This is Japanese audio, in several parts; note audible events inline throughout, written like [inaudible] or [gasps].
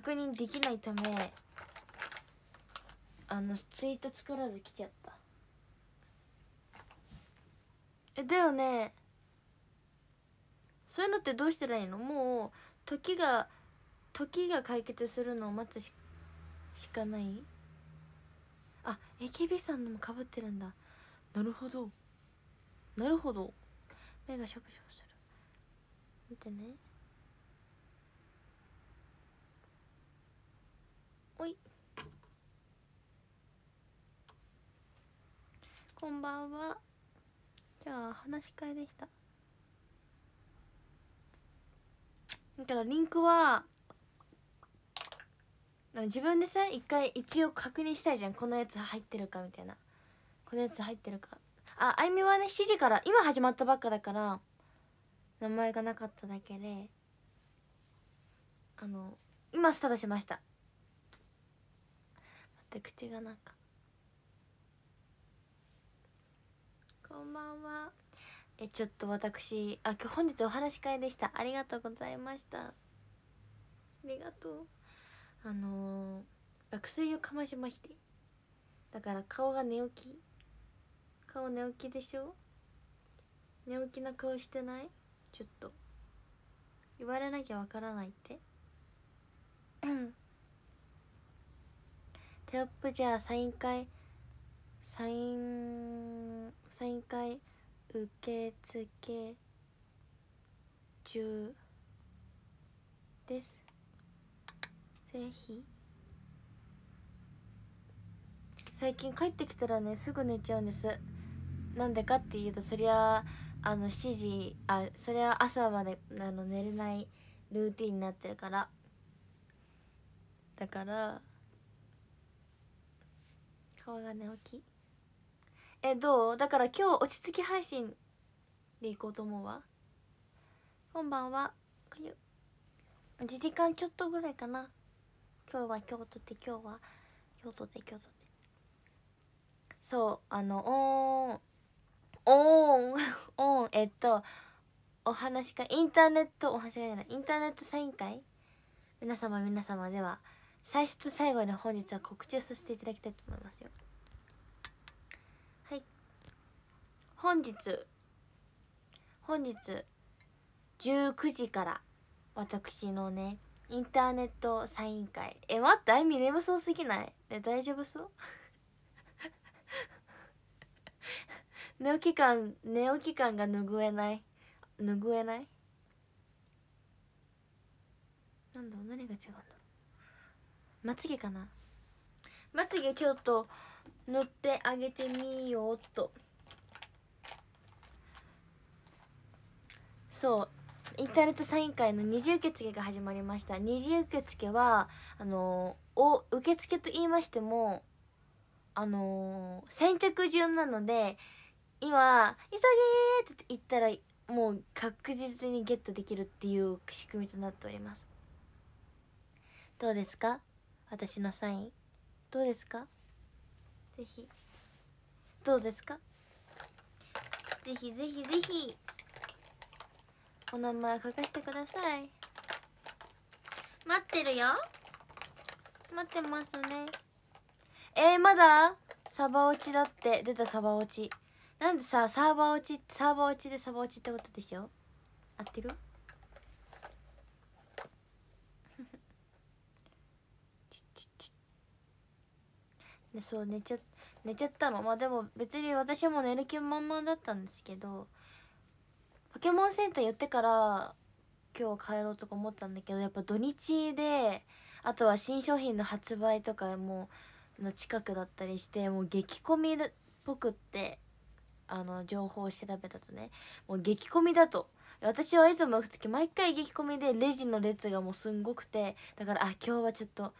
確認できないためあのツイート作らず来ちゃったえだよねそういうのってどうしたらいいのもう時が時が解決するのを待つししかないあ AKB さんのもかぶってるんだなるほどなるほど目がしょぼしょぼする見てねおいこんばんはじゃあ話し会でしただからリンクは自分でさ一回一応確認したいじゃんこのやつ入ってるかみたいなこのやつ入ってるかああいみはね7時から今始まったばっかだから名前がなかっただけであの今スタートしましたって口がなんかこんばんはえちょっと私あ本日お話し会でしたありがとうございましたありがとうあのー、爆睡をかましましてだから顔が寝起き顔寝起きでしょ寝起きな顔してないちょっと言われなきゃわからないってテロップじゃサイン会サインサイン会受付中ですぜひ最近帰ってきたらねすぐ寝ちゃうんですなんでかっていうとそりゃあの7時あそりゃ朝まであの寝れないルーティンになってるからだから顔が寝起きえどうだから今日落ち着き配信で行こうと思うわこんばんはか1時間ちょっとぐらいかな今日は京都で今日は京都で京都でそうあのおンオンオンえっとお話かインターネットお話じゃないインターネットサイン会皆様皆様では最初と最後に本日は告知をさせていただきたいと思いますよはい本日本日19時から私のねインターネットサイン会え待ってあいみ眠そうすぎないえ大丈夫そう [laughs] 寝起き感寝起き感が拭えない拭えないなんだろう何が違うのまつげかなまつげちょっと塗ってあげてみようとそうインターネットサイン会の二次受付が始まりました二次受付はあのお受付と言いましてもあの先着順なので今「急げ!」って言ったらもう確実にゲットできるっていう仕組みとなっておりますどうですか私のサインどうですかぜひどうですかぜひぜひぜひお名前書かせてください待ってるよ待ってますねえー、まだサバ落ちだって出たサバ落ちなんでさサーバー落ちサーバー落ちでサバ落ちってことでしょ合ってるでそう寝ちゃ寝ちゃったのまあでも別に私も寝る気満々だったんですけどポケモンセンター寄ってから今日帰ろうとか思ったんだけどやっぱ土日であとは新商品の発売とかもの近くだったりしてもう激混みっぽくってあの情報を調べたとねもう激混みだと私はいつも行く時毎回激混みでレジの列がもうすんごくてだからあ今日はちょっと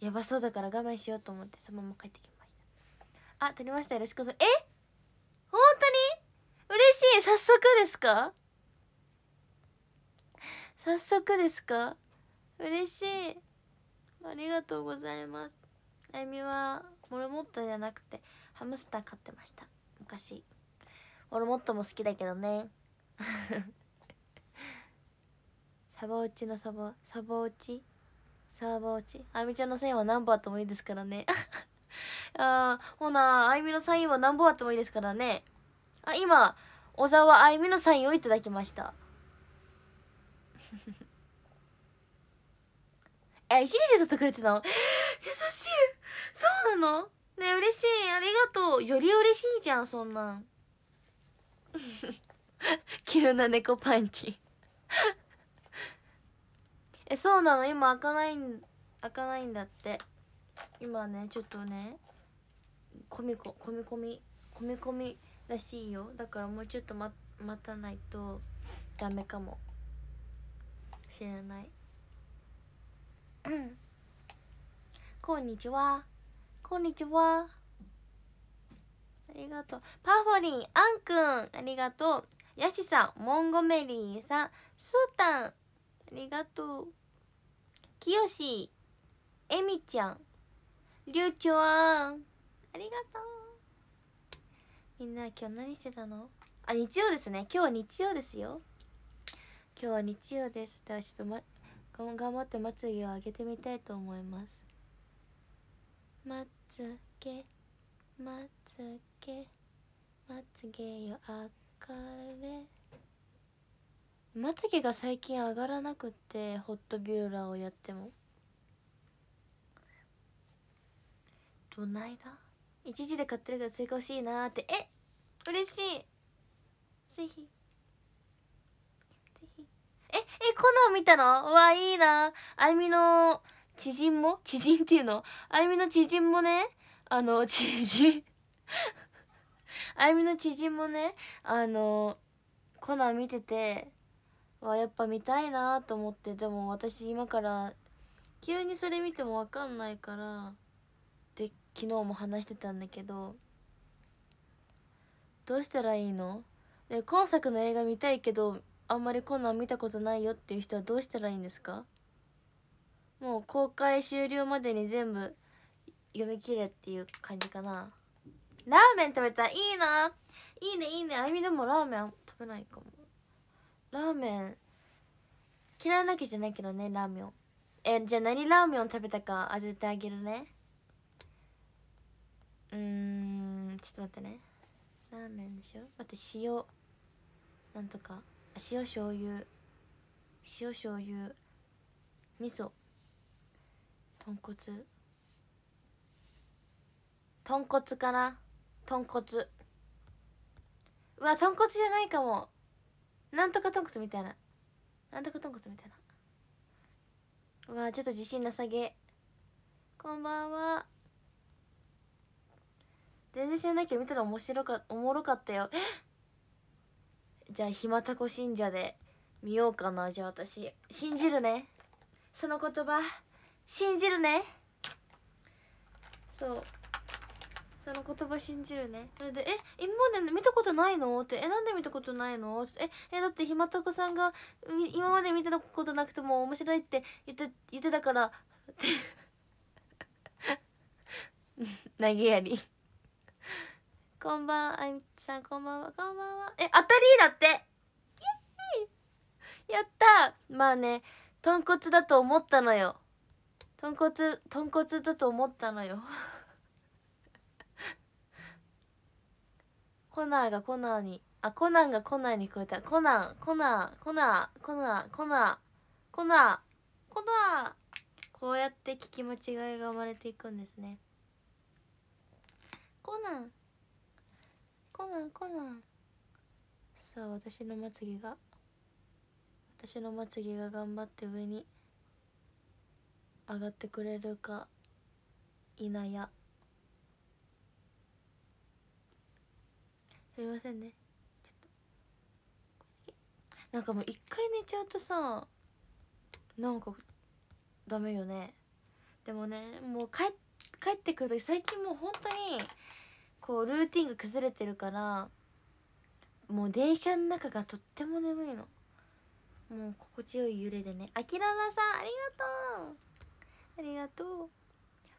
やばそうだから我慢しようと思ってそのまま帰ってきましたあ撮りましたよろしくえ本当に嬉しい早速ですか早速ですか嬉しいありがとうございますあゆみはモルモットじゃなくてハムスター飼ってました昔モルモットも好きだけどね [laughs] サボウチのサボサボウチサーバー落ちあみちゃんのサインは何本あってもいいですからね [laughs] あほなあゆみのサインは何本あってもいいですからねあ今小沢あゆみのサインをいただきました [laughs] え一時で撮ってくれてたの [laughs] 優しいそうなのね嬉しいありがとうより嬉しいじゃんそんなん急な猫パンチえそうなの今開かない開かないんだって今ねちょっとねコみコみコみコみ込みらしいよだからもうちょっと待待たないとダメかもしれない [coughs] こんにちはこんにちはありがとうパフォリンあんくんありがとうヤシさんモンゴメリーさんスータンありがとうきよしえみちゃんりゅうちょあんありがとうみんな今日何してたのあ日曜ですね今日は日曜ですよ今日は日曜ですではちょっと、ま、頑張ってまつげを上げてみたいと思いますまつげまつげまつげよあかれまつげが最近上がらなくってホットビューラーをやってもどないだ一時で買ってるけど追加欲しいなーってえ嬉しいぜひぜひええコナン見たのわいいなあゆみの知人も知人っていうのあゆみの知人もねあの知人あゆみの知人もねあのコナン見ててはやっぱ見たいなと思ってでも私今から急にそれ見ても分かんないからで昨日も話してたんだけどどうしたらいいので今作の映画見たいけどあんまりこんなん見たことないよっていう人はどうしたらいいんですかもう公開終了までに全部読み切れっていう感じかなラーメン食べたいいないいねいいねあゆみでもラーメン食べないかもラーメン嫌いなわけじゃないけどねラーメンえじゃあ何ラーメンを食べたか当ててあげるねうんちょっと待ってねラーメンでしょ待って塩なんとか塩醤油塩醤油味噌豚骨豚骨かな豚骨うわ豚骨じゃないかもなんとか豚骨みたいななんとか豚骨みたいなわあちょっと自信なさげこんばんは全然知らないけど見たら面白かおもろかったよじゃあひまたこ信者で見ようかなじゃあ私信じるねその言葉信じるねそうその言葉信じるねそれで「え今まで見たことないの?」って「えなんで見たことないの?」って「ええだってひまたこさんが今まで見たことなくても面白いって言って言ってたから」って [laughs] 投げやりこんばんはあみさんこんばんはこんばんはえ当たりだってやったまあね豚骨だと思ったのよ豚骨豚骨だと思ったのよコナーがコナーにあコナンがコナーに聞こえたコナンコナーコナーコナーコナーコナーコナーこうやって聞き間違いが生まれていくんですねコナンコナンコナンさあ私のまつげが私のまつげが頑張って上に上がってくれるかいなやすみませんねなんかもう一回寝ちゃうとさなんかダメよねでもねもう帰帰ってくる時最近もう本当にこうルーティンが崩れてるからもう電車の中がとっても眠いのもう心地よい揺れでねあきららさんありがとうありがと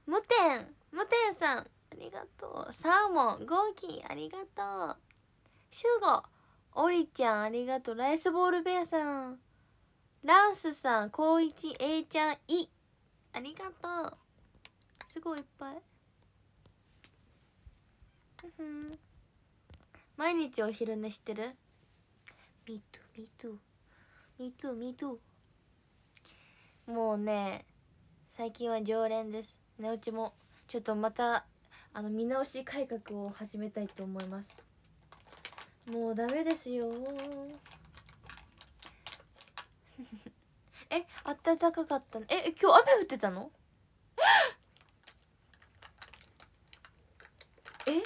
うモテンモテンさんありがとうサーモンゴーキーありがとうシュゴオリちゃんありがとうライスボールベアさんランスさん光一イちゃんイ。ありがとうすごいいっぱい毎日お昼寝してる ?Me too, me too, me too, me too もうね最近は常連です寝落ちもちょっとまたあの見直し改革を始めたいと思いますもうダメですよ [laughs] え暖かかったえ今日雨降ってたの [gasps] え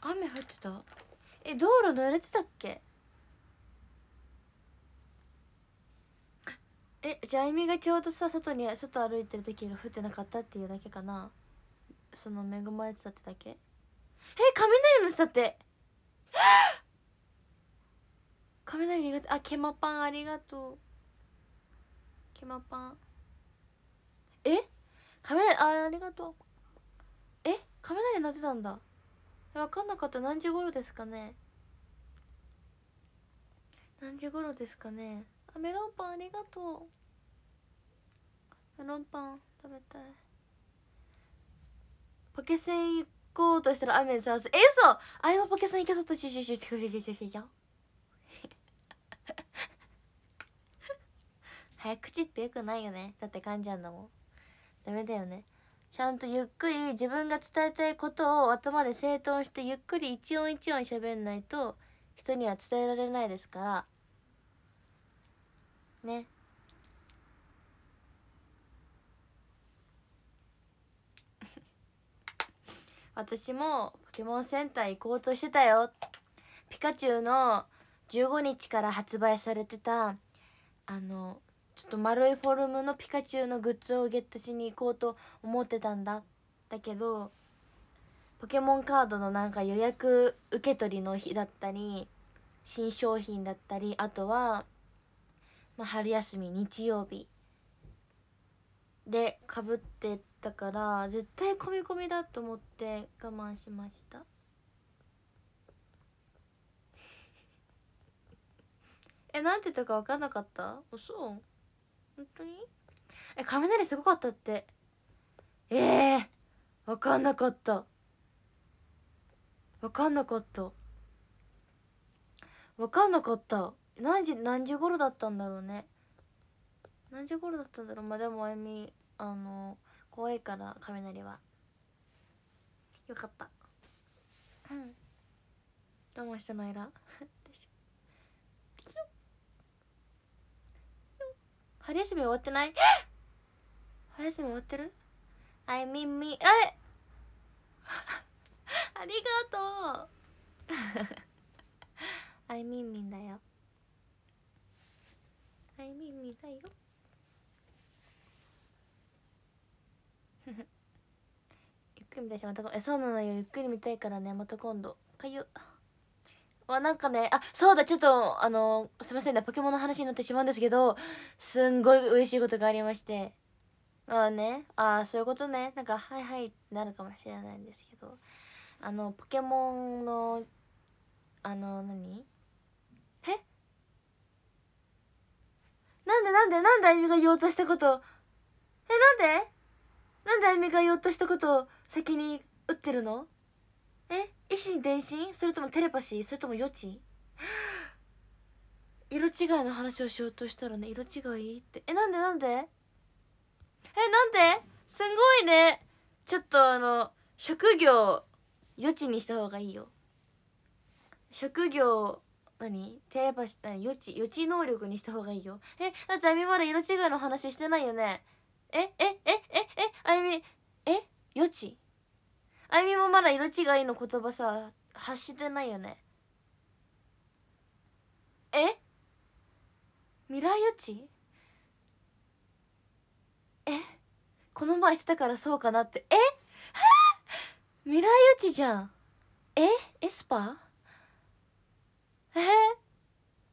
雨降ってたえ道路濡れてたっけ [gasps] えじゃあ意ゆみがちょうどさ外に外歩いてる時が降ってなかったっていうだけかなその恵まれてたってだけえ雷の下って雷苦手あケマパンありがとうケマパンえ雷あありがとうえ雷鳴ってたんだ分かんなかった何時頃ですかね何時頃ですかねあメロンパンありがとうメロンパン食べたいポケセンこうとしたら雨にさらすえ嘘あいまぽけさんいけそうとシュシュシュシュシュシュシシ早口ってよくないよねだって感じゃんだもんダメだよねちゃんとゆっくり自分が伝えたいことを頭で整頓してゆっくり一音一音喋んないと人には伝えられないですからね私もポケモンセンター行こうとしてたよピカチュウの15日から発売されてたあのちょっと丸いフォルムのピカチュウのグッズをゲットしに行こうと思ってたんだだけどポケモンカードのなんか予約受け取りの日だったり新商品だったりあとは、まあ、春休み日曜日でかぶってったから絶対込み込みだと思って我慢しました [laughs] えなんて言ったか分かんなかった嘘本当にえ雷すごかったってええー、分かんなかった分かんなかった分かんなかった何時何時頃だったんだろうね何時頃だったんだろうまあでもあゆみあのー怖いから雷はよかったうん我慢したの偉でしょでしょ春休み終わってない春休み終わってる I mean me ありがとう [laughs] I mean m だよ I mean m だよゆっくり見たいしまたえそうなのよゆっくり見たいからねまた今度かゆわなんかねあそうだちょっとあのすいませんねポケモンの話になってしまうんですけどすんごい嬉しいことがありましてまあねああそういうことねなんかはいはいってなるかもしれないんですけどあのポケモンのあの何えなんでなんでなんであゆみが言おうとしたことえなんでなんであゆみが言おうとしたことを先に打ってるのえ意心伝心それともテレパシーそれとも予知色違いの話をしようとしたらね色違いってえなんでなんでえなんですんごいねちょっとあの職業予知にした方がいいよ職業何テレパシー何予知予知能力にした方がいいよえだってあみまだ色違いの話してないよねえええええあゆみえ余地あゆみもまだ色違いの言葉さ発してないよねえ未来予知えこの前してたからそうかなってえ未来予知じゃんえエスパーえ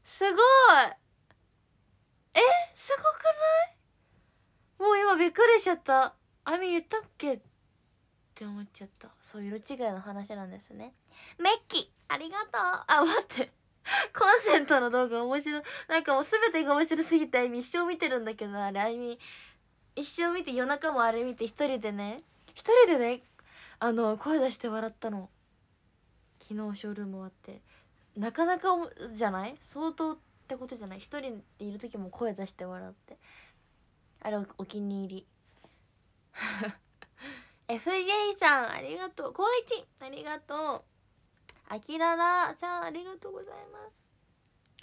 すごいえすごくないもう今びっくりしちゃったあみ言ったっけって思っちゃったそう色違いの話なんですねメッキありがとうあ待ってコンセントの動画面白なんかもう全てが面白すぎてあみ一生見てるんだけどあれあゆみ一生見て夜中もあれ見て一人でね一人でねあの声出して笑ったの昨日ショールーム終わってなかなかじゃない相当ってことじゃない一人でいる時も声出して笑ってあれお気に入り FJ [laughs] さんありがとう光一ありがとうあきららさんありがとうございます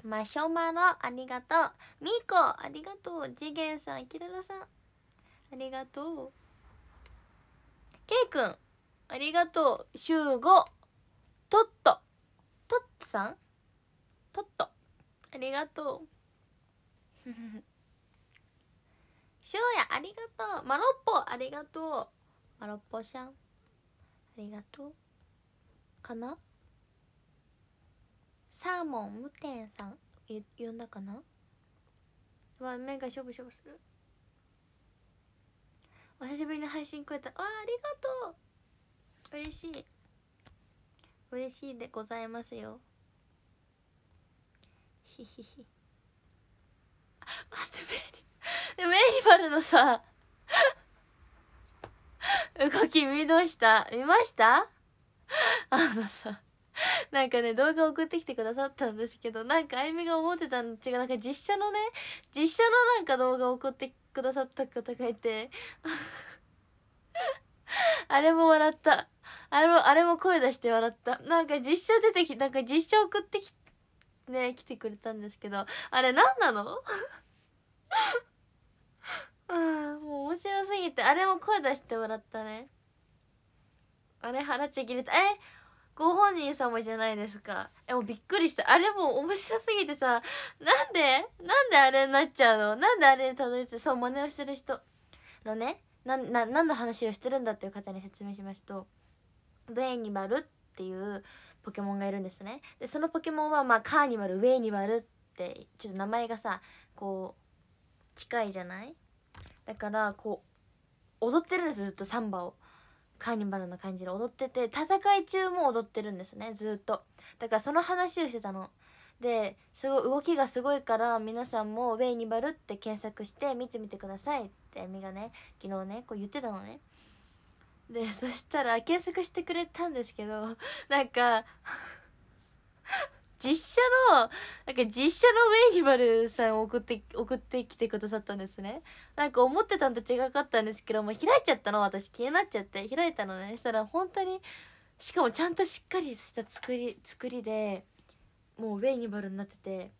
マシュマロありがとうみーこありがとう次元さんあきららさんありがとうけいくんありがとう週5トットトットさんトットありがとう [laughs] しょうやありがとうマロッポありがとうマロッポさんありがとうかなサーモン無天さん呼んだかなわ目がしょぼしょぼするお久しぶりに配信くれたわありがとう嬉しい嬉しいでございますよひひひあつべり [laughs] でメイバルのさ動き見ました見ましたあのさなんかね、動画送ってきてくださったんですけど、なんかあゆみが思ってたの違う、なんか実写のね、実写のなんか動画送ってくださった方がいて、[laughs] あれも笑った。あれも、あれも声出して笑った。なんか実写出てき、なんか実写送ってき、ね、来てくれたんですけど、あれ何なのもう面白すぎてあれも声出してもらったねあれ腹ちぎれたえご本人様じゃないですかえもうびっくりしたあれもう面白すぎてさなんでなんであれになっちゃうのなんであれにたどり着いそう真似をしてる人のねなな何の話をしてるんだっていう方に説明しますとウェイニバルっていうポケモンがいるんですねでそのポケモンはまあカーニバルウェイニバルってちょっと名前がさこう近いじゃないだからこう踊ってるんですずっとサンバをカーニバルな感じで踊ってて戦い中も踊ってるんですねずっとだからその話をしてたのですごい動きがすごいから皆さんも「ウェイニバル」って検索して見てみてくださいってみがね昨日ねこう言ってたのねでそしたら検索してくれたんですけどなんか実写のなんか実写のウェイニバルさんを送って送ってきてくださったんですねなんか思ってたんと違かったんですけども開いちゃったの私気になっちゃって開いたのねしたら本当にしかもちゃんとしっかりした作り作りでもうウェイニバルになってて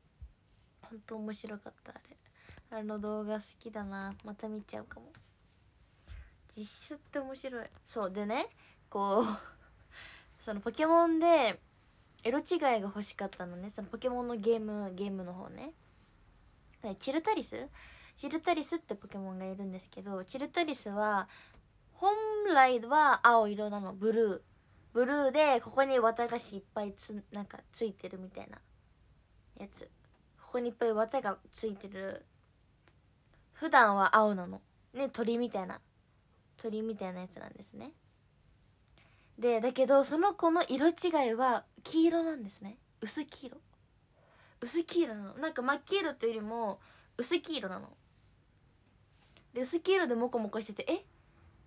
本当面白かったあれあの動画好きだなまた見ちゃうかも実写って面白いそうでねこう [laughs] そのポケモンで色違いが欲しかったのねそのポケモンのゲームゲームの方ねチルタリスチルタリスってポケモンがいるんですけどチルタリスは本来は青色なのブルーブルーでここに綿菓子いっぱいつなんかついてるみたいなやつここにいっぱい綿がついてる普段は青なのね鳥みたいな鳥みたいなやつなんですねでだけどその子の色違いは黄色なんですね薄黄色薄黄色なのなんか真っ黄色というよりも薄黄色なので薄黄色でモコモコしててえ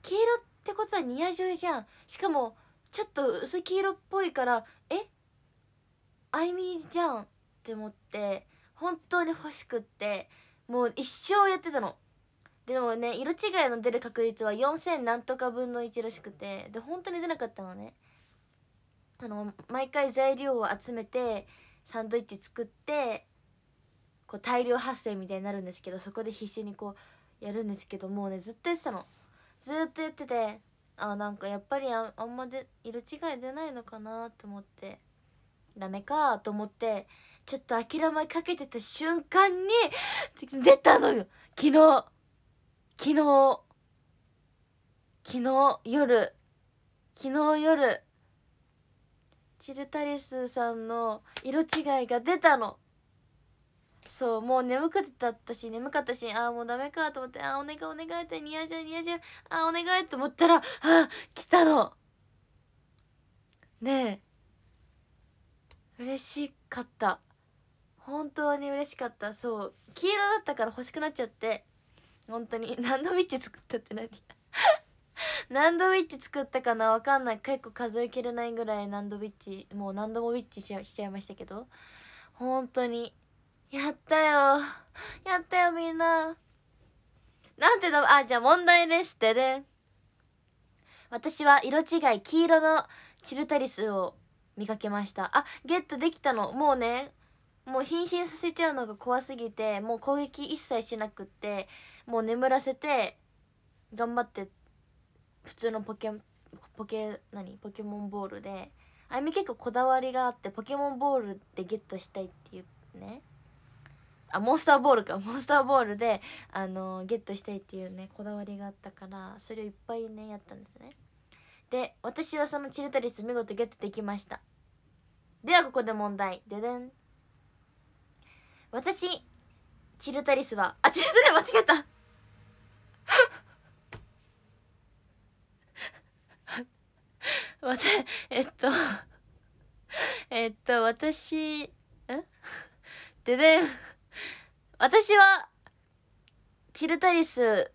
黄色ってことはニアジョイじゃんしかもちょっと薄黄色っぽいからえあいみじゃんって思って本当に欲しくってもう一生やってたのでもね色違いの出る確率は4000何とか分の1らしくてで本当に出なかったのねあの毎回材料を集めてサンドイッチ作ってこう大量発生みたいになるんですけどそこで必死にこうやるんですけどもうねずっとやってたのずっとやっててあなんかやっぱりあんまで色違い出ないのかなと思ってダメかと思ってちょっと諦めかけてた瞬間に出たのよ昨日昨日、昨日夜、昨日夜、チルタリスさんの色違いが出たの。そう、もう眠くてったし、眠かったし、ああ、もうダメかと思って、ああ、お願いお願いって、ニヤじゃん似じゃああ、お願いと思ったら、ああ、来たの。ねえ。嬉しかった。本当に嬉しかった。そう。黄色だったから欲しくなっちゃって。本当に [laughs] 何度ミッチ作ったって何 [laughs] 何度ウィッチ作ったかなわかんない結構数えきれないぐらい何度ウィッチもう何度もウィッチしちゃいましたけど本当にやったよやったよみんななんていうのあじゃあ問題ですってね私は色違い黄色のチルタリスを見かけましたあゲットできたのもうねもう瀕死させちゃうのが怖すぎてもう攻撃一切しなくってもう眠らせて頑張って普通のポケポケ何ポケモンボールであゆみ結構こだわりがあってポケモンボールでゲットしたいっていうねあモンスターボールか [laughs] モンスターボールであのゲットしたいっていうねこだわりがあったからそれをいっぱいねやったんですねで私はそのチルタリス見事ゲットできましたではここで問題ででん私チルタリスはあチルタリス間違えたえっとえっと私んでで私はチルタリス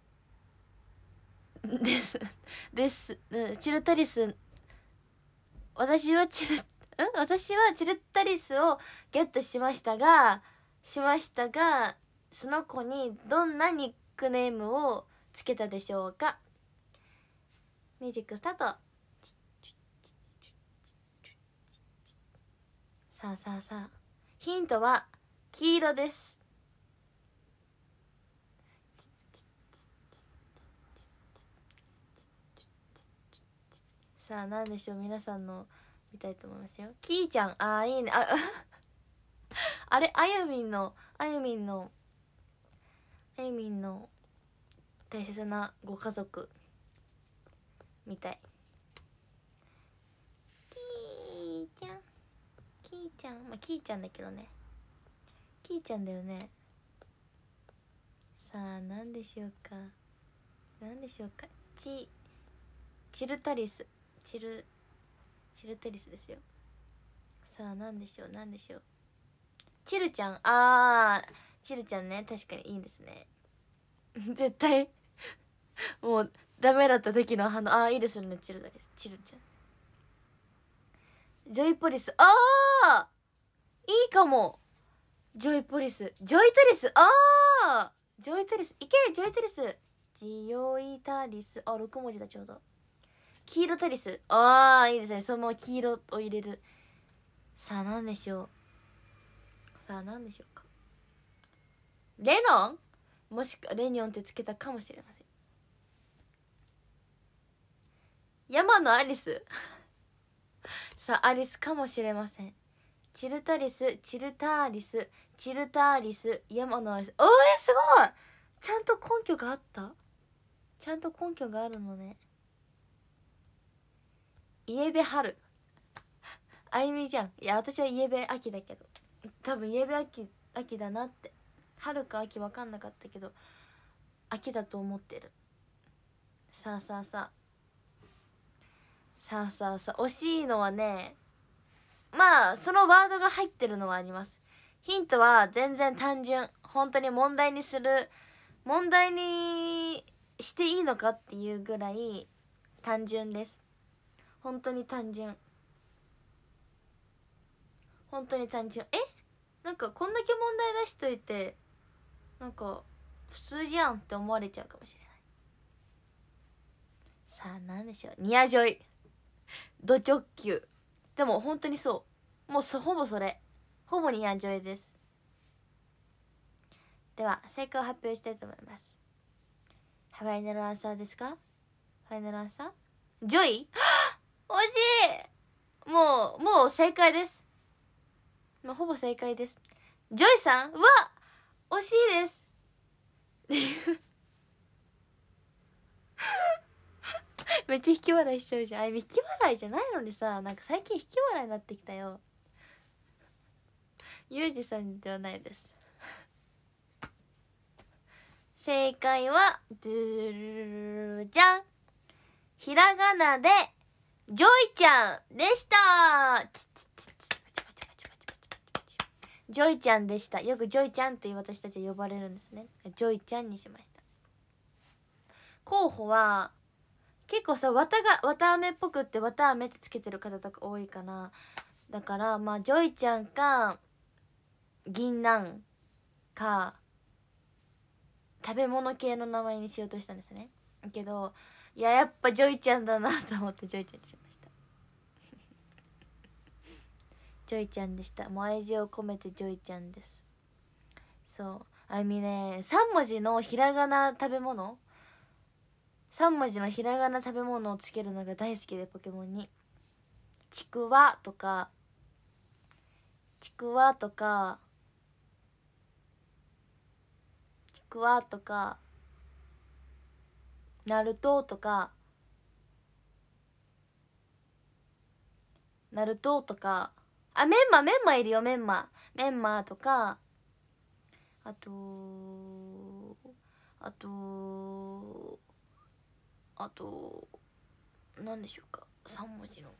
ですですチルタリス私はチル私はチルタリスをゲットしましたがしましたがその子にどんなニックネームをつけたでしょうかミュージックスタートさあさあさあヒントは黄色ですさあ何でしょう皆さんの見たいと思いますよきーちゃんああいいねあ [laughs] あれあゆみんのあゆみんのあゆみんの大切なご家族みたいきーちゃんきーちゃんまあきーちゃんだけどねきーちゃんだよねさあ何でしょうか何でしょうかちチルタリスチルチルタリスですよさあ何でしょう何でしょうチルちゃんあーチルちゃんね確かにいいんですね [laughs] 絶対もうダメだった時の反応ああいいですよねチルだチルちゃんジョイポリスああいいかもジョイポリスジョイトリスああジョイトリスいけジョイトリスジオイタリスあ6文字だちょうど黄色トリスああいいですねそのまま黄色を入れるさあ何でしょうさあ何でしょうかレノンもしくはレニオンってつけたかもしれません山のアリス [laughs] さあアリスかもしれませんチルタリスチルターリスチルターリス山のアリスおえすごいちゃんと根拠があったちゃんと根拠があるのねイエベ春あゆみじゃんいや私はイエベ秋だけど多分イエベ秋秋だなって春か秋分かんなかったけど秋だと思ってるさあさあさあさあさあさあ惜しいのはねまあそのワードが入ってるのはありますヒントは全然単純本当に問題にする問題にしていいのかっていうぐらい単純です本当に単純本当に単純えなんかこんだけ問題出しといてなんか普通じゃんって思われちゃうかもしれないさあ何でしょうニアジョイド直球でも本当にそうもうそほぼそれほぼニアジョイですでは正解を発表したいと思いますファイナルアンサーですかファイナルアンサージョイ [gasps] 惜しいもうもう正解ですまあ、ほぼ正解ですジョイさんは惜しいです [laughs] めっちゃ引き笑いしちゃうじゃんあれ引き笑いじゃないのにさなんか最近引き笑いになってきたよゆうじさんではないです正解はじゃんひらがなでジョイちゃんでしたジョイちゃんでしたよくジョイちゃんって私たち呼ばれるんですねジョイちゃんにしました候補は結構さ綿が綿あめっぽくって綿あめってつけてる方とか多いかなだからまあジョイちゃんか銀杏か食べ物系の名前にしようとしたんですねけどいややっぱジョイちゃんだなと思ってジョイちゃんにしましたジョイちゃんでしたもう愛情を込めてジョイちゃんですそうあみね3文字のひらがな食べ物3文字のひらがな食べ物をつけるのが大好きでポケモンにちくわとかちくわとかちくわとかなるととかなるととかあメンマメンマいるよメンマメンマとかあとあとあと何でしょうか3文字の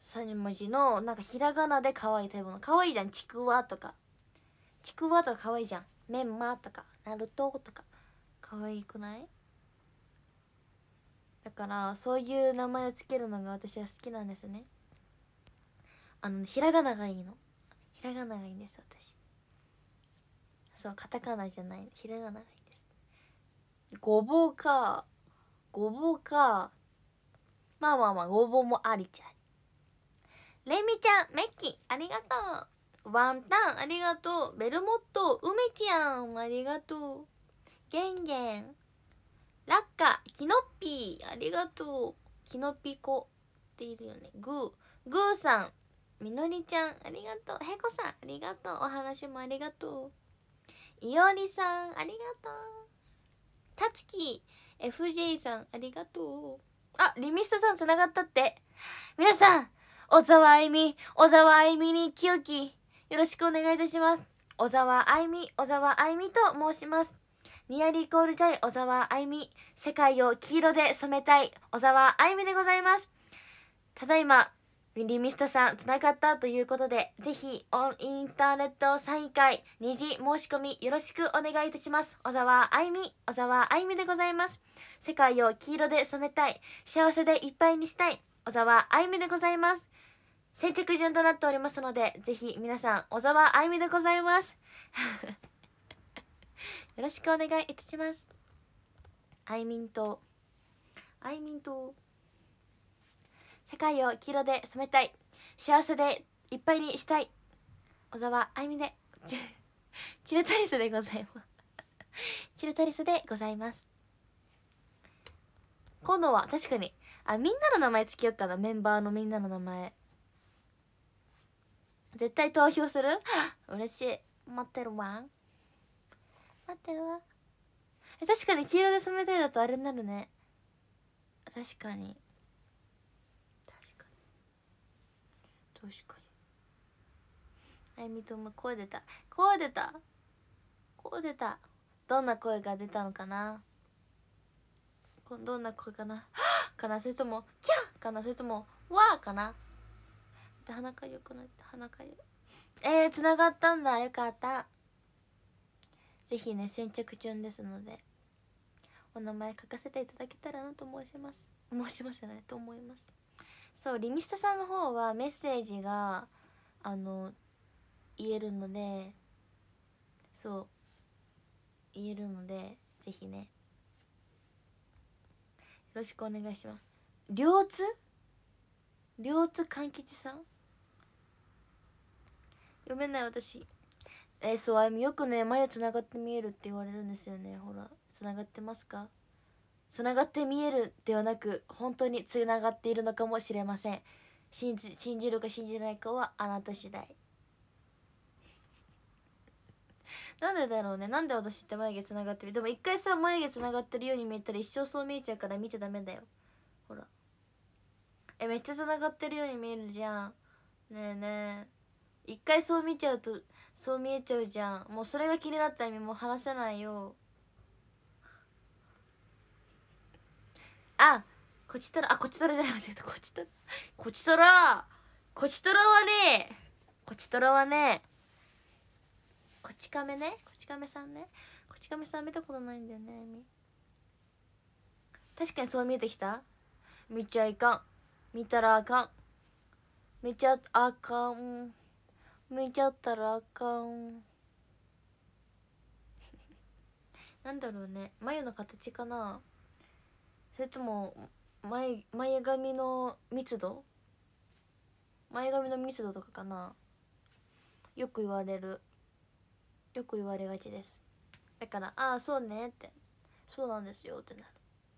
3文字のなんかひらがなで可愛い食べ物可愛いじゃんちくわとかちくわとか可愛いじゃんメンマとかナルトとか可愛くないだからそういう名前をつけるのが私は好きなんですねあのひらがながいいのひらがながいいんです私そうカタカナじゃないひらがながいいですごぼうかごぼうかまあまあまあごぼうもありちゃんれみちゃんメッキありがとうワンタンありがとうベルモット梅ちゃんありがとうゲンゲンラッカキノッピーありがとうキノピコっているよねグーグーさんみのりちゃんありがとうへこさんありがとうお話もありがとういおりさんありがとうたつき FJ さんありがとうあリミストさんつながったって皆さん小沢あいみ小沢あいみに清きよろしくお願いいたします小沢あいみ小沢あいみと申しますニアリーコールジャイ小沢あいみ世界を黄色で染めたい小沢あいみでございますただいまリミストさんつながったということでぜひオンインターネットサイン会二次申し込みよろしくお願いいたします小沢あ美、み小沢あ美みでございます世界を黄色で染めたい幸せでいっぱいにしたい小沢あ美みでございます先着順となっておりますのでぜひ皆さん小沢あ美みでございます [laughs] よろしくお願いいたします愛民と愛民と世界を黄色で染めたい幸せでいっぱいにしたい小沢あゆみでチルタリスでございますチルタリスでございます今度は確かにあみんなの名前付き合ったらメンバーのみんなの名前絶対投票する [gasps] 嬉しい待ってるわ待ってるわ確かに黄色で染めたいだとあれになるね確かに確かにあゆみとも声出た声出た声出たどんな声が出たのかなどんな声かな [gasps] かなそれともキャーかなそれともわーかな鼻かゆくなって鼻かゆえー、つながったんだよかったぜひね先着順ですのでお名前書かせていただけたらなと申します申しますじゃないと思いますそうリミスタさんの方はメッセージがあの言えるのでそう言えるのでぜひねよろしくお願いします両津両津勘吉さん読めない私えー、そうあゆみよくね眉つながって見えるって言われるんですよねほらつながってますかつながって見えるではなく本当につながっているのかもしれません信じ信じるか信じないかはあなた次第 [laughs] なんでだろうねなんで私って眉毛つながってるでも一回さ眉毛つながってるように見えたら一生そう見えちゃうから見ちゃダメだよほらえめっちゃつながってるように見えるじゃんねえねえ一回そう見ちゃうとそう見えちゃうじゃんもうそれが気になった意味もう話せないよあこちとらあこちとらじゃないこちとらこちとらこちとらはねこちとらはねこち亀ねこち亀さんねこち亀さん見たことないんだよね確かにそう見えてきた見ちゃいかん見たらあかん見ちゃあかん見ちゃったらあかんなんだろうね眉の形かなそれとも前前髪の密度前髪の密度とかかなよく言われるよく言われがちですだから「ああそうね」って「そうなんですよ」ってなる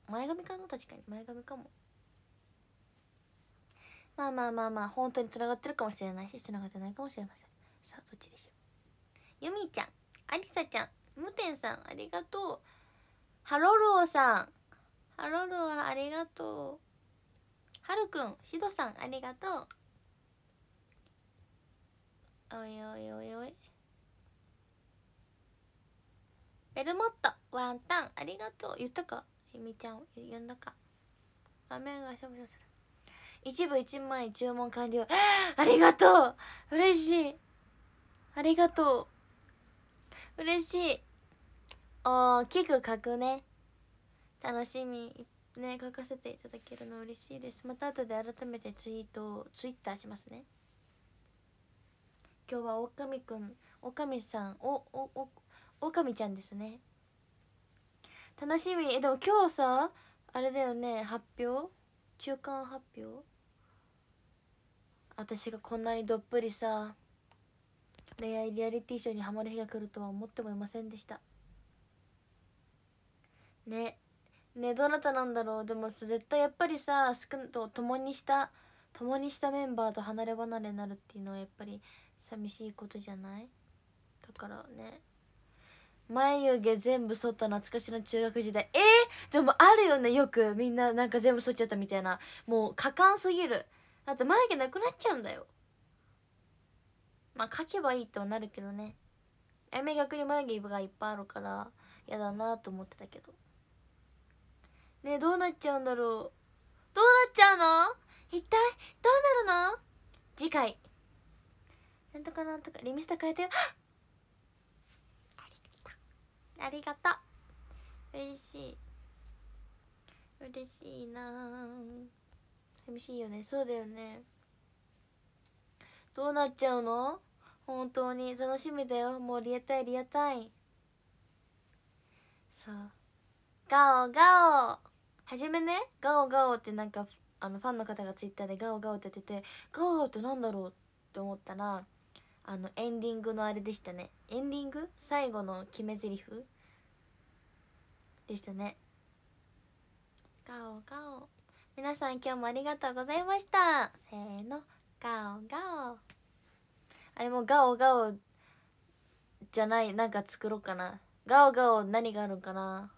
前髪かな確かに前髪かもまあまあまあまあ本当につながってるかもしれないしつながってないかもしれませんさあどっちでしょうユミちゃんありさちゃんてんさんありがとうハロローさんあロルはありがとうはるくんシドさんありがとうおいおいおいおいベルモットワンタンありがとう言ったかひみちゃん呼んだか豆がしょぼしょする一部一枚注文完了 [gasps] ありがとう嬉しいありがとう嬉しい大きく書くね楽しみね書かせていただけるの嬉しいですまた後で改めてツイートツイッターしますね今日はオカミくんオカミさんおおおおかちゃんですね楽しみえでも今日さあれだよね発表中間発表私がこんなにどっぷりさ恋愛リアリティショーにハマる日が来るとは思ってもいませんでしたねねどなたなんだろうでもさ絶対やっぱりさ少と共にした共にしたメンバーと離れ離れになるっていうのはやっぱり寂しいことじゃないだからね眉毛全部剃った懐かしの中学時代えー、でもあるよねよくみんななんか全部剃っちゃったみたいなもう果敢すぎるだって眉毛なくなっちゃうんだよまあ描けばいいってはなるけどねあやめ逆に眉毛がいっぱいあるから嫌だなと思ってたけどねどうなっちゃうんだろうどうなっちゃうの一体どうなるの次回なんとかなんとかリミスタ変えてよありがとう嬉しい嬉しいな寂しいよねそうだよねどうなっちゃうの本当に楽しみだよもうリアタイリアタイそうガオガオはじめねガオガオってなんかあのファンの方がツイッターでガオガオって言っててガオガオってなんだろうって思ったらあのエンディングのあれでしたねエンディング最後の決め台詞でしたねガオガオ皆さん今日もありがとうございましたせーのガオガオあれもガオガオじゃないなんか作ろうかなガオガオ何があるんかな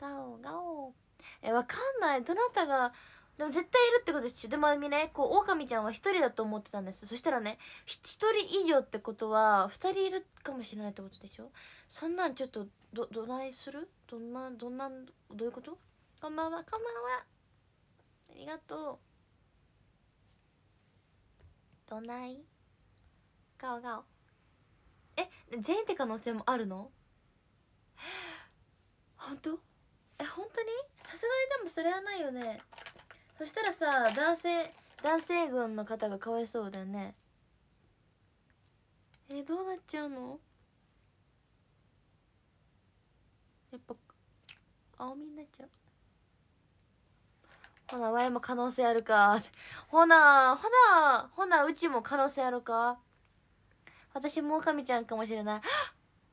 ガオガオえわかんないどなたがでも絶対いるってことですよでもねこうオオカミちゃんは1人だと思ってたんですそしたらね1人以上ってことは2人いるかもしれないってことでしょそんなんちょっとどどないするどんなどんなどういうことこんばんはこんばんはありがとうどないガオガオえ全員って可能性もあるの [gasps] 本当え本当にさすがにでもそれはないよねそしたらさ男性男性軍の方がかわいそうだよねえどうなっちゃうのやっぱ青みになっちゃうほなわいも可能性あるかほなほなほなうちも可能性あるか私もオかみちゃんかもしれない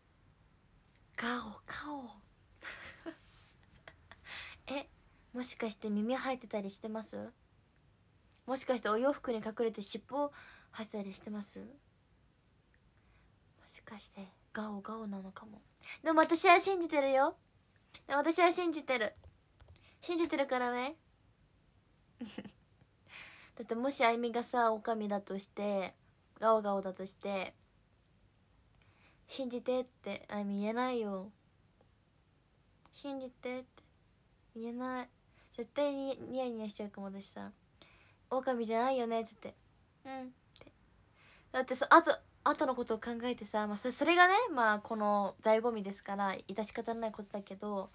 [gasps] ガオガオもしかして耳生えてたりしてますもしかしてお洋服に隠れて尻尾生えてたりしてますもしかしてガオガオなのかもでも私は信じてるよ私は信じてる信じてるからね [laughs] だってもしあゆみがさ女将だとしてガオガオだとして信じてってあゆみ言えないよ信じてって言えない絶対にニヤニヤしちゃうかも私さ「狼じゃないよね」っつって「うん」ってだってそあととのことを考えてさ、まあ、それそれがねまあこの醍醐味ですから致し方ないことだけど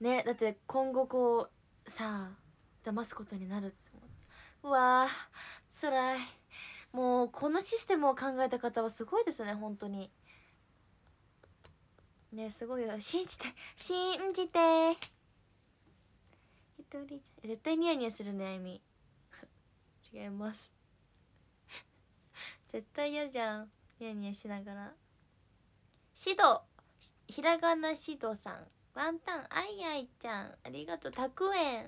ねだって今後こうさあ騙すことになるって思ってうわつらいもうこのシステムを考えた方はすごいですね本当にねすごいよ信じて信じてとり絶対ニヤニヤするねあみ違います絶対嫌じゃんニヤニヤしながらシドひらがなシドさんワンタンあいあいちゃんありがとうたくえん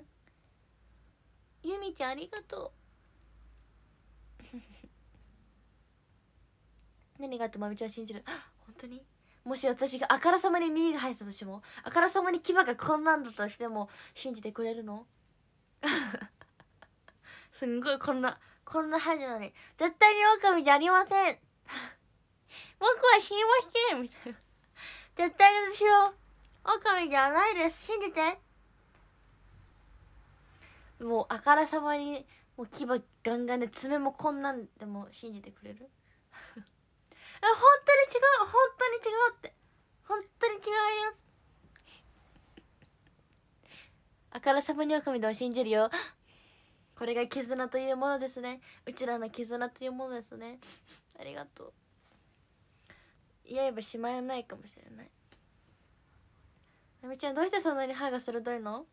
ゆみちゃんありがとう [laughs] 何があってまみちゃん信じる本当にもし私があからさまに耳が生えたとしてもあからさまに牙がこんなんだとしても信じてくれるの [laughs] すんごいこんなこんな生えてのに絶対に狼じゃありません僕は死にませんみたいな絶対に私は狼じゃないです信じてもうあからさまにもう牙ガンガンで爪もこんなんでも信じてくれる本当に違う本当に違うって本当に違うよあからさまにみだを信じるよこれが絆というものですねうちらの絆というものですねありがとう言えばしまえないかもしれないあみちゃんどうしてそんなに歯が鋭いの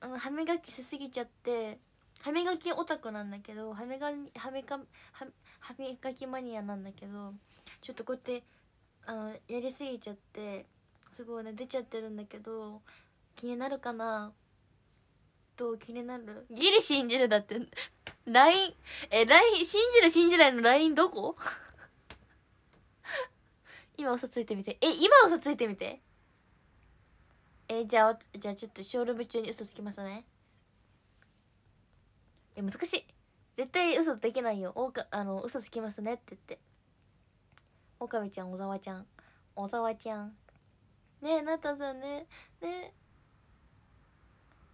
歯磨きしすぎちゃって歯磨きオタクなんだけど歯磨歯磨歯歯磨きマニアなんだけどちょっとこうやってあのやりすぎちゃってすごいね出ちゃってるんだけど気になるかなと気になるギリ信じるだって LINE え LINE 信じる信じないの LINE どこ [laughs] 今嘘ついてみてえ今嘘ついてみてえじゃあじゃあちょっとショールーム中に嘘つきますねえ難しい絶対嘘できないよおかあの嘘つきますねって言ってオカミちゃん小沢ちゃん小沢ちゃんねえなたさんねね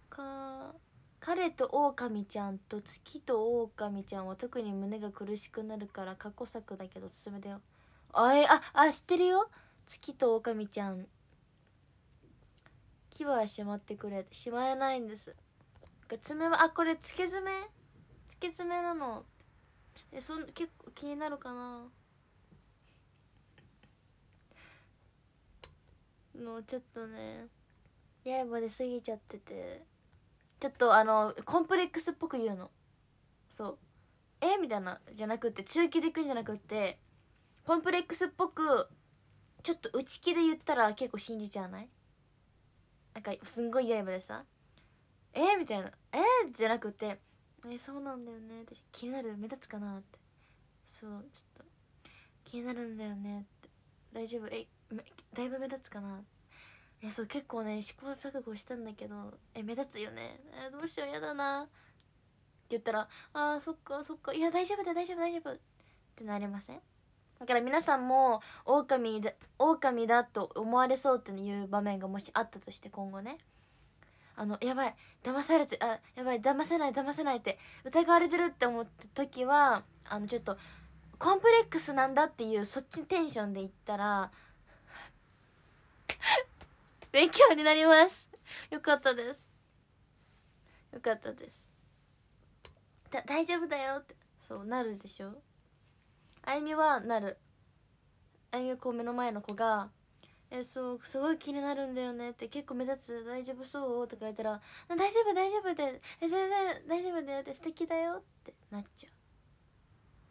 か彼とオオカミちゃんと月とオオカミちゃんは特に胸が苦しくなるから過去作だけどおすすめだよあえああ知ってるよ月とオオカミちゃん牙はしまってくれしまえないんですか爪はあこれつけ爪つけ爪なのえそん結構気になるかなもうちょっとね刃で過ぎちゃっててちょっとあのコンプレックスっぽく言うのそうえみたいなじゃなくて中気でいくんじゃなくてコンプレックスっぽくちょっと内気で言ったら結構信じちゃわないなんかすんごい刃でさえみたいな「えじゃなくて「えそうなんだよね私気になる目立つかな」って「そうちょっと気になるんだよね」って「大丈夫えだいぶ目立つかな」えそう結構ね試行錯誤したんだけど「え目立つよねえどうしようやだな」って言ったら「あーそっかそっかいや大丈夫だ大丈夫大丈夫」ってなりませんだから皆さんも狼だ狼だと思われそうっていう場面がもしあったとして今後ねあのやばい騙されてあやばい騙せない騙せないって疑われてるって思った時はあのちょっとコンプレックスなんだっていうそっちテンションでいったら [laughs] 勉強になりますよかったですよかったですだ大丈夫だよってそうなるでしょあゆみはなるあゆみこう目の前の子がえそうすごい気になるんだよねって結構目立つ大丈夫そうとか言ったら大丈夫大丈夫で全然大丈夫だよって素敵だよってなっちゃ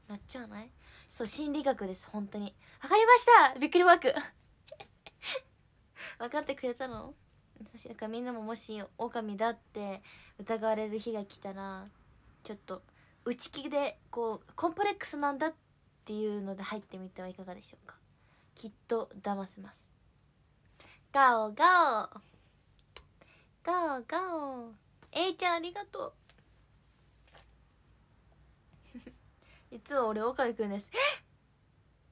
うなっちゃわないそう心理学です本当にわかりましたびっくりマーク分 [laughs] かってくれたのなんかみんなももし狼だって疑われる日が来たらちょっと内気でこうコンプレックスなんだっていうので入ってみてはいかがでしょうかきっと騙せますガオガオガオガオえいちゃんありがとう実は [laughs] 俺岡井くんですえ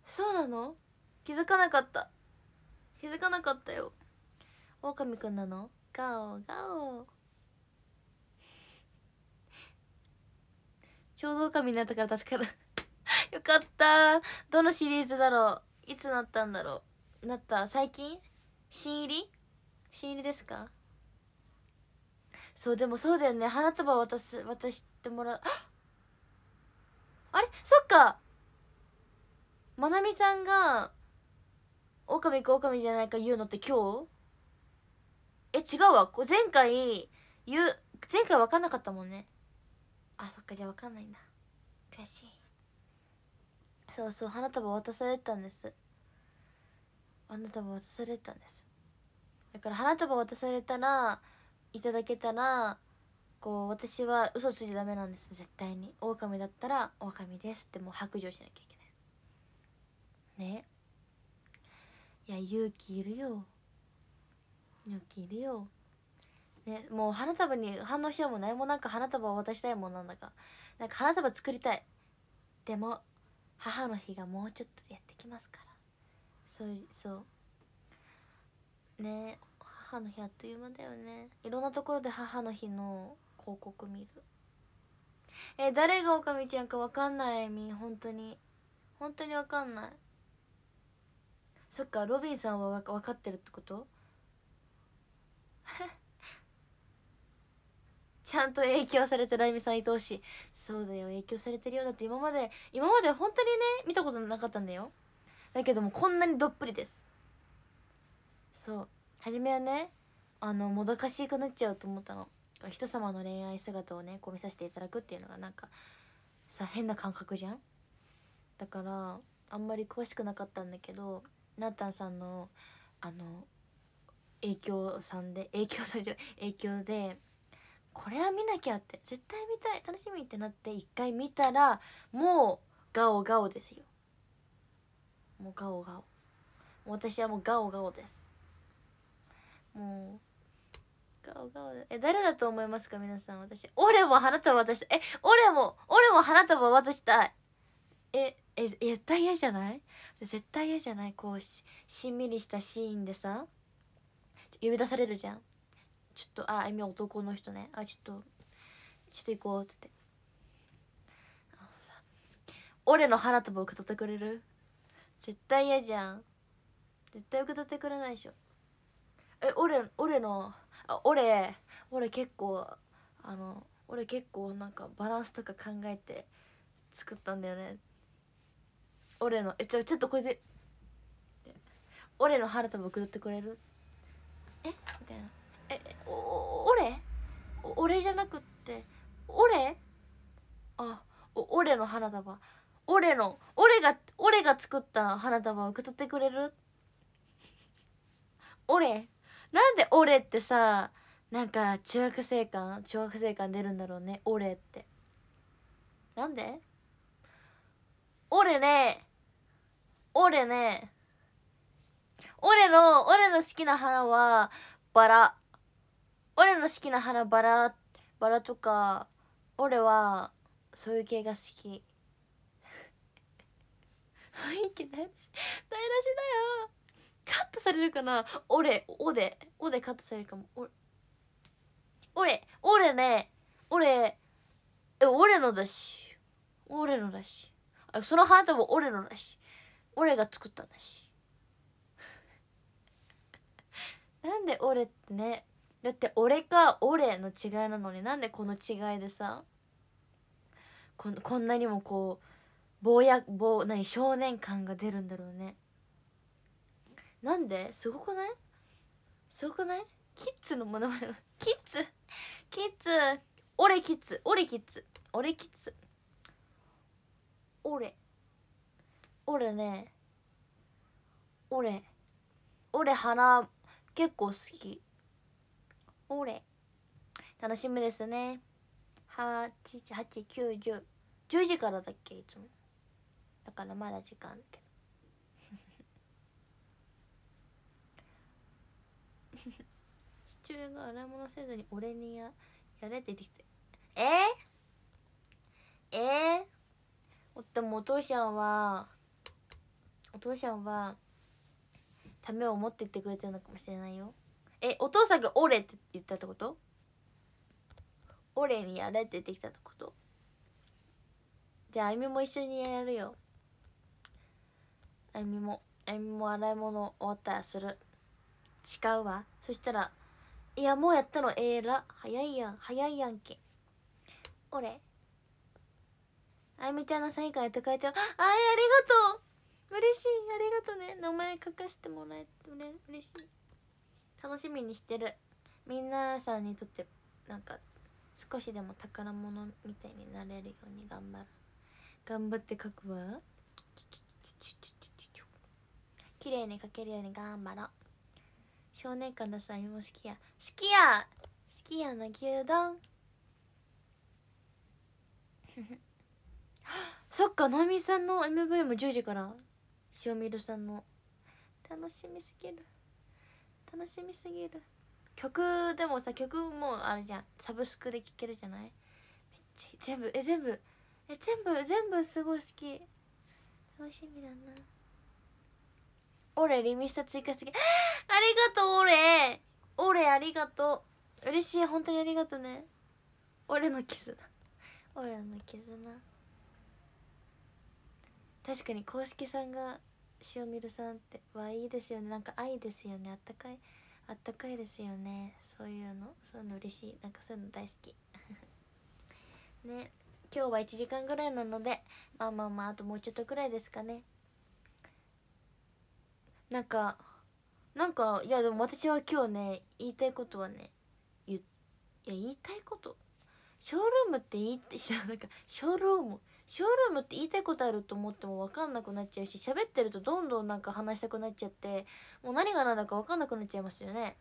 そうなの気づかなかった気づかなかったよ狼くんなのガオガオちょうど狼になったから助かる [laughs] よかったどのシリーズだろういつなったんだろうなった最近新入り新入りですかそうでもそうだよね花束渡す渡してもらうあれそっかまなみさんが「オオカミかオカミじゃないか」言うのって今日え違うわ前回言う前回分かんなかったもんねあそっかじゃあ分かんないな悔しいそうそう花束渡されたんですた束渡されたんですだから花束渡されたらいただけたらこう私は嘘ついちゃダメなんです絶対に狼だったら狼ですってもう白状しなきゃいけないねいや勇気いるよ勇気いるよねもう花束に反応しようもないもなんか花束を渡したいもんなんだかなんか花束作りたいでも母の日がもうちょっとでやってきますからそうそうね母の日あっという間だよねいろんなところで母の日の広告見るえ誰がオカミちゃんか分かんないみ本当に本当に分かんないそっかロビンさんは分かってるってこと [laughs] ちゃんと影響されてるイゆさん愛おしいそうだよ影響されてるようだって今まで今まで本当にね見たことなかったんだよだけどもこんなにどっぷりですそう初めはねあのもどかしくなっちゃうと思ったの人様の恋愛姿をねこう見させていただくっていうのがなんかさ変な感覚じゃんだからあんまり詳しくなかったんだけどナっタンさんのあの影響さんで影響さんじゃない影響でこれは見なきゃって絶対見たい楽しみってなって一回見たらもうガオガオですよもうガオガオ私はもうガオガオですもうガオガオでえ誰だと思いますか皆さん私俺も花束渡したえ俺も俺も花束渡したいええ絶対嫌じゃない絶対嫌じゃないこうししんみりしたシーンでさ呼び出されるじゃんちょっとあ今男の人ねあちょっとちょっと行こうっつって俺の花束を受け取ってくれる絶対嫌じゃん絶対受け取ってくれないでしょえ俺俺のあ俺俺結構あの俺結構なんかバランスとか考えて作ったんだよね俺のえちょちょっとこれで俺の春田も受け取ってくれるえみたいなえお俺俺じゃなくって俺あお俺の花束俺の俺が俺が作った花束を受け取ってくれる俺なんで俺ってさなんか中学生感中学生感出るんだろうね俺ってなんで俺ね俺ね俺の俺の好きな花はバラ俺の好きな花バラバラとか俺はそういう系が好ききだいね台無しだよカットされるかな俺おでおでカットされるかも俺俺俺ね俺え俺のだし俺のだしあそのハートも俺のだし俺が作ったんだし [laughs] なんで俺ってねだって俺か俺の違いなのになんでこの違いでさこんこんなにもこうぼやぼ何少年感が出るんだろうねなんですごくないすごくないキッズのものまね [laughs] キッズキッズ俺キッズ俺キッズ俺キッズ俺俺ね俺俺花結構好き俺楽しみですね8 8 9 1 0 10時からだっけいつもだからまだ時間あるけど父親が洗い物せずに俺にややれって言ってきてえー、えー、でもお父さんはお父さんはためを持ってってくれてるのかもしれないよえお父さんが「俺」って言ったってこと俺にやれって言ってきたってことじゃああゆみも一緒にやるよあゆみもあゆみも洗い物終わったらする誓うわそしたらいやもうやったのええー、ら早いやん早いやんけ俺あゆみちゃんのサイン会とか書いてあいありがとう嬉しいありがとうね名前書かしてもらえて嬉しい楽しみにしてるみんなさんにとってなんか少しでも宝物みたいになれるように頑張る頑張って書くわちょちょちょちょ綺麗に描けるように頑張ろう少年館のさ芋好きや好きや好きやの牛丼 [laughs] そっか直みさんの MV も10時から塩見るさんの楽しみすぎる楽しみすぎる曲でもさ曲もあるじゃんサブスクで聴けるじゃないめっちゃ全部え全部え全部全部すごい好き楽しみだなオレリミ追加して [gasps] ありがとうオレオレありがとう嬉しい本当にありがとうねオレの絆オレの絆確かに公式さんが塩見るさんってはいいですよねなんか愛ですよねあったかいあったかいですよねそういうのそういうの嬉しいなんかそういうの大好き [laughs] ね今日は1時間ぐらいなのでまあまあまああともうちょっとくらいですかねなんかなんかいやでも私は今日ね言いたいことはね言いや言いたいことショールームって言いって [laughs] なんかショールームショールームって言いたいことあると思っても分かんなくなっちゃうし喋ってるとどんどんなんか話したくなっちゃってもう何が何だか分かんなくなっちゃいますよね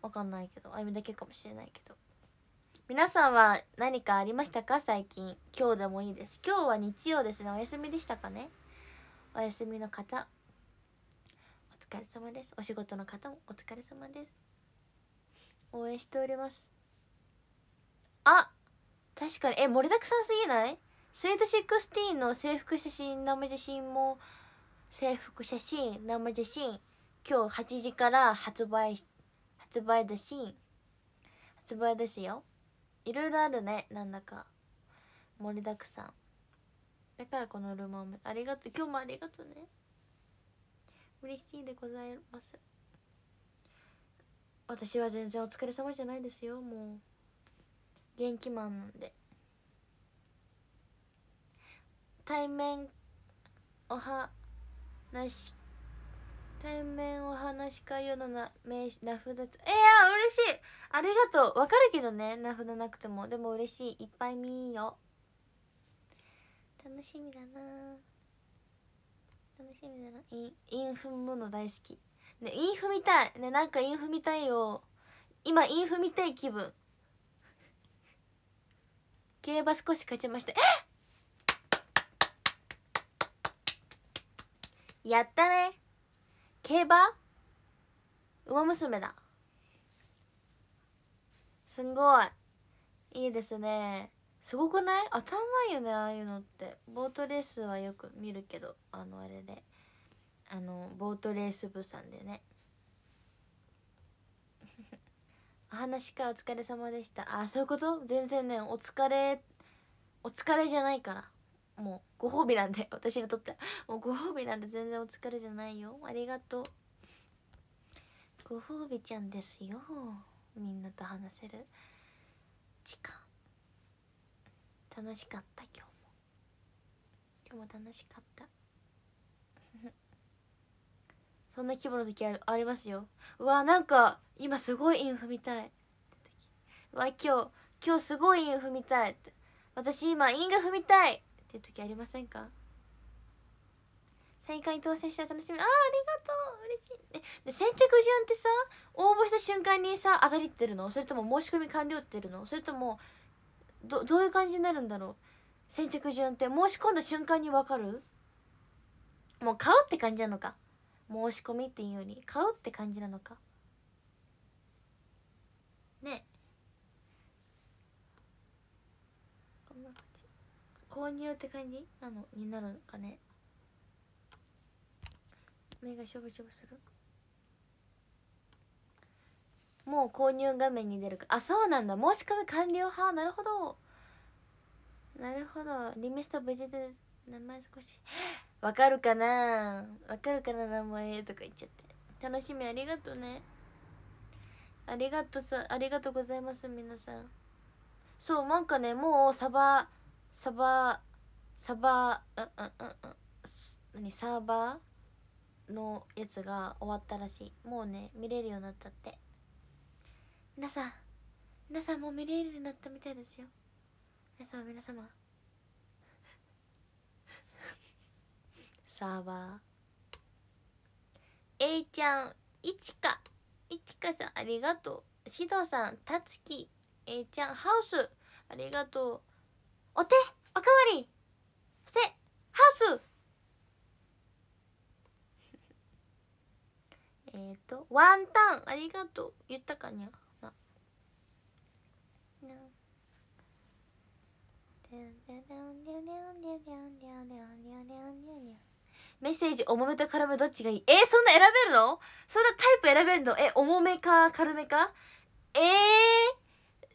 分かんないけどあゆみだけかもしれないけど皆さんは何かありましたか最近今日でもいいです今日は日曜ですねお休みでしたかねお休みの方疲れ様ですお仕事の方もお疲れ様です応援しておりますあ確かにえ盛りだくさんすぎないスイート16の制服写真生写真も制服写真生写真今日8時から発売発売だし発売ですよいろいろあるねなんだか盛りだくさんだからこのルームありがとう今日もありがとうね嬉しいでございます私は全然お疲れ様じゃないですよもう元気マンなんで対面おはなし対面お話し会用のな名刺名札えー、いや嬉しいありがとうわかるけどね名札なくてもでも嬉しいいっぱい見よ楽しみだな楽しみだなインインフンもの大好きねインフみたいねなんかインフみたいよ今インフみたい気分競馬少し勝ちましたえやったね競馬馬娘だすんごいいいですねすごくない当たんないよねああいうのってボートレースはよく見るけどあのあれであのボートレース部さんでね [laughs] お話かお疲れ様でしたあそういうこと全然ねお疲れお疲れじゃないからもうご褒美なんで [laughs] 私にとってもうご褒美なんで全然お疲れじゃないよありがとうご褒美ちゃんですよみんなと話せる時間楽しかった今日も今日も楽しかった [laughs] そんな規模の時あるありますようわなんか今すごいイン踏みたいうわ今日今日すごいイン踏みたいって私今インが踏みたいっていう時ありませんか再位当選したら楽しみああありがとう嬉しいえで先着順ってさ応募した瞬間にさ当たりってるのそれとも申し込み完了ってるのそれともどどういう感じになるんだろう先着順って申し込んだ瞬間に分かるもう買うって感じなのか申し込みっていうより買うって感じなのかねこんな感じ購入って感じなのになるのかね目がしょぼしょぼするもう購入画面に出るかあそうなんだ申し込み完了はなるほどなるほどリミスト無事で名前少し [gasps] わかるかなわかるかな名前とか言っちゃって楽しみありがとうねありがとうさありがとうございます皆さんそうなんかねもうサバサバサバうんうんうんうん何サーバーのやつが終わったらしいもうね見れるようになったって皆さん皆さんもう見れるようになったみたいですよ皆様皆様 [laughs] サーバーえいちゃんいちかいちかさんありがとうしどさんたつきえいちゃんハウスありがとうお手おかわりせハウス [laughs] えっ、と、ワンタン、ありがとう。言ったかにゃ。メッセージ重めと軽めどっちがいいえー、そんな選べるのそんなタイプ選べるのえ重めか軽めかえ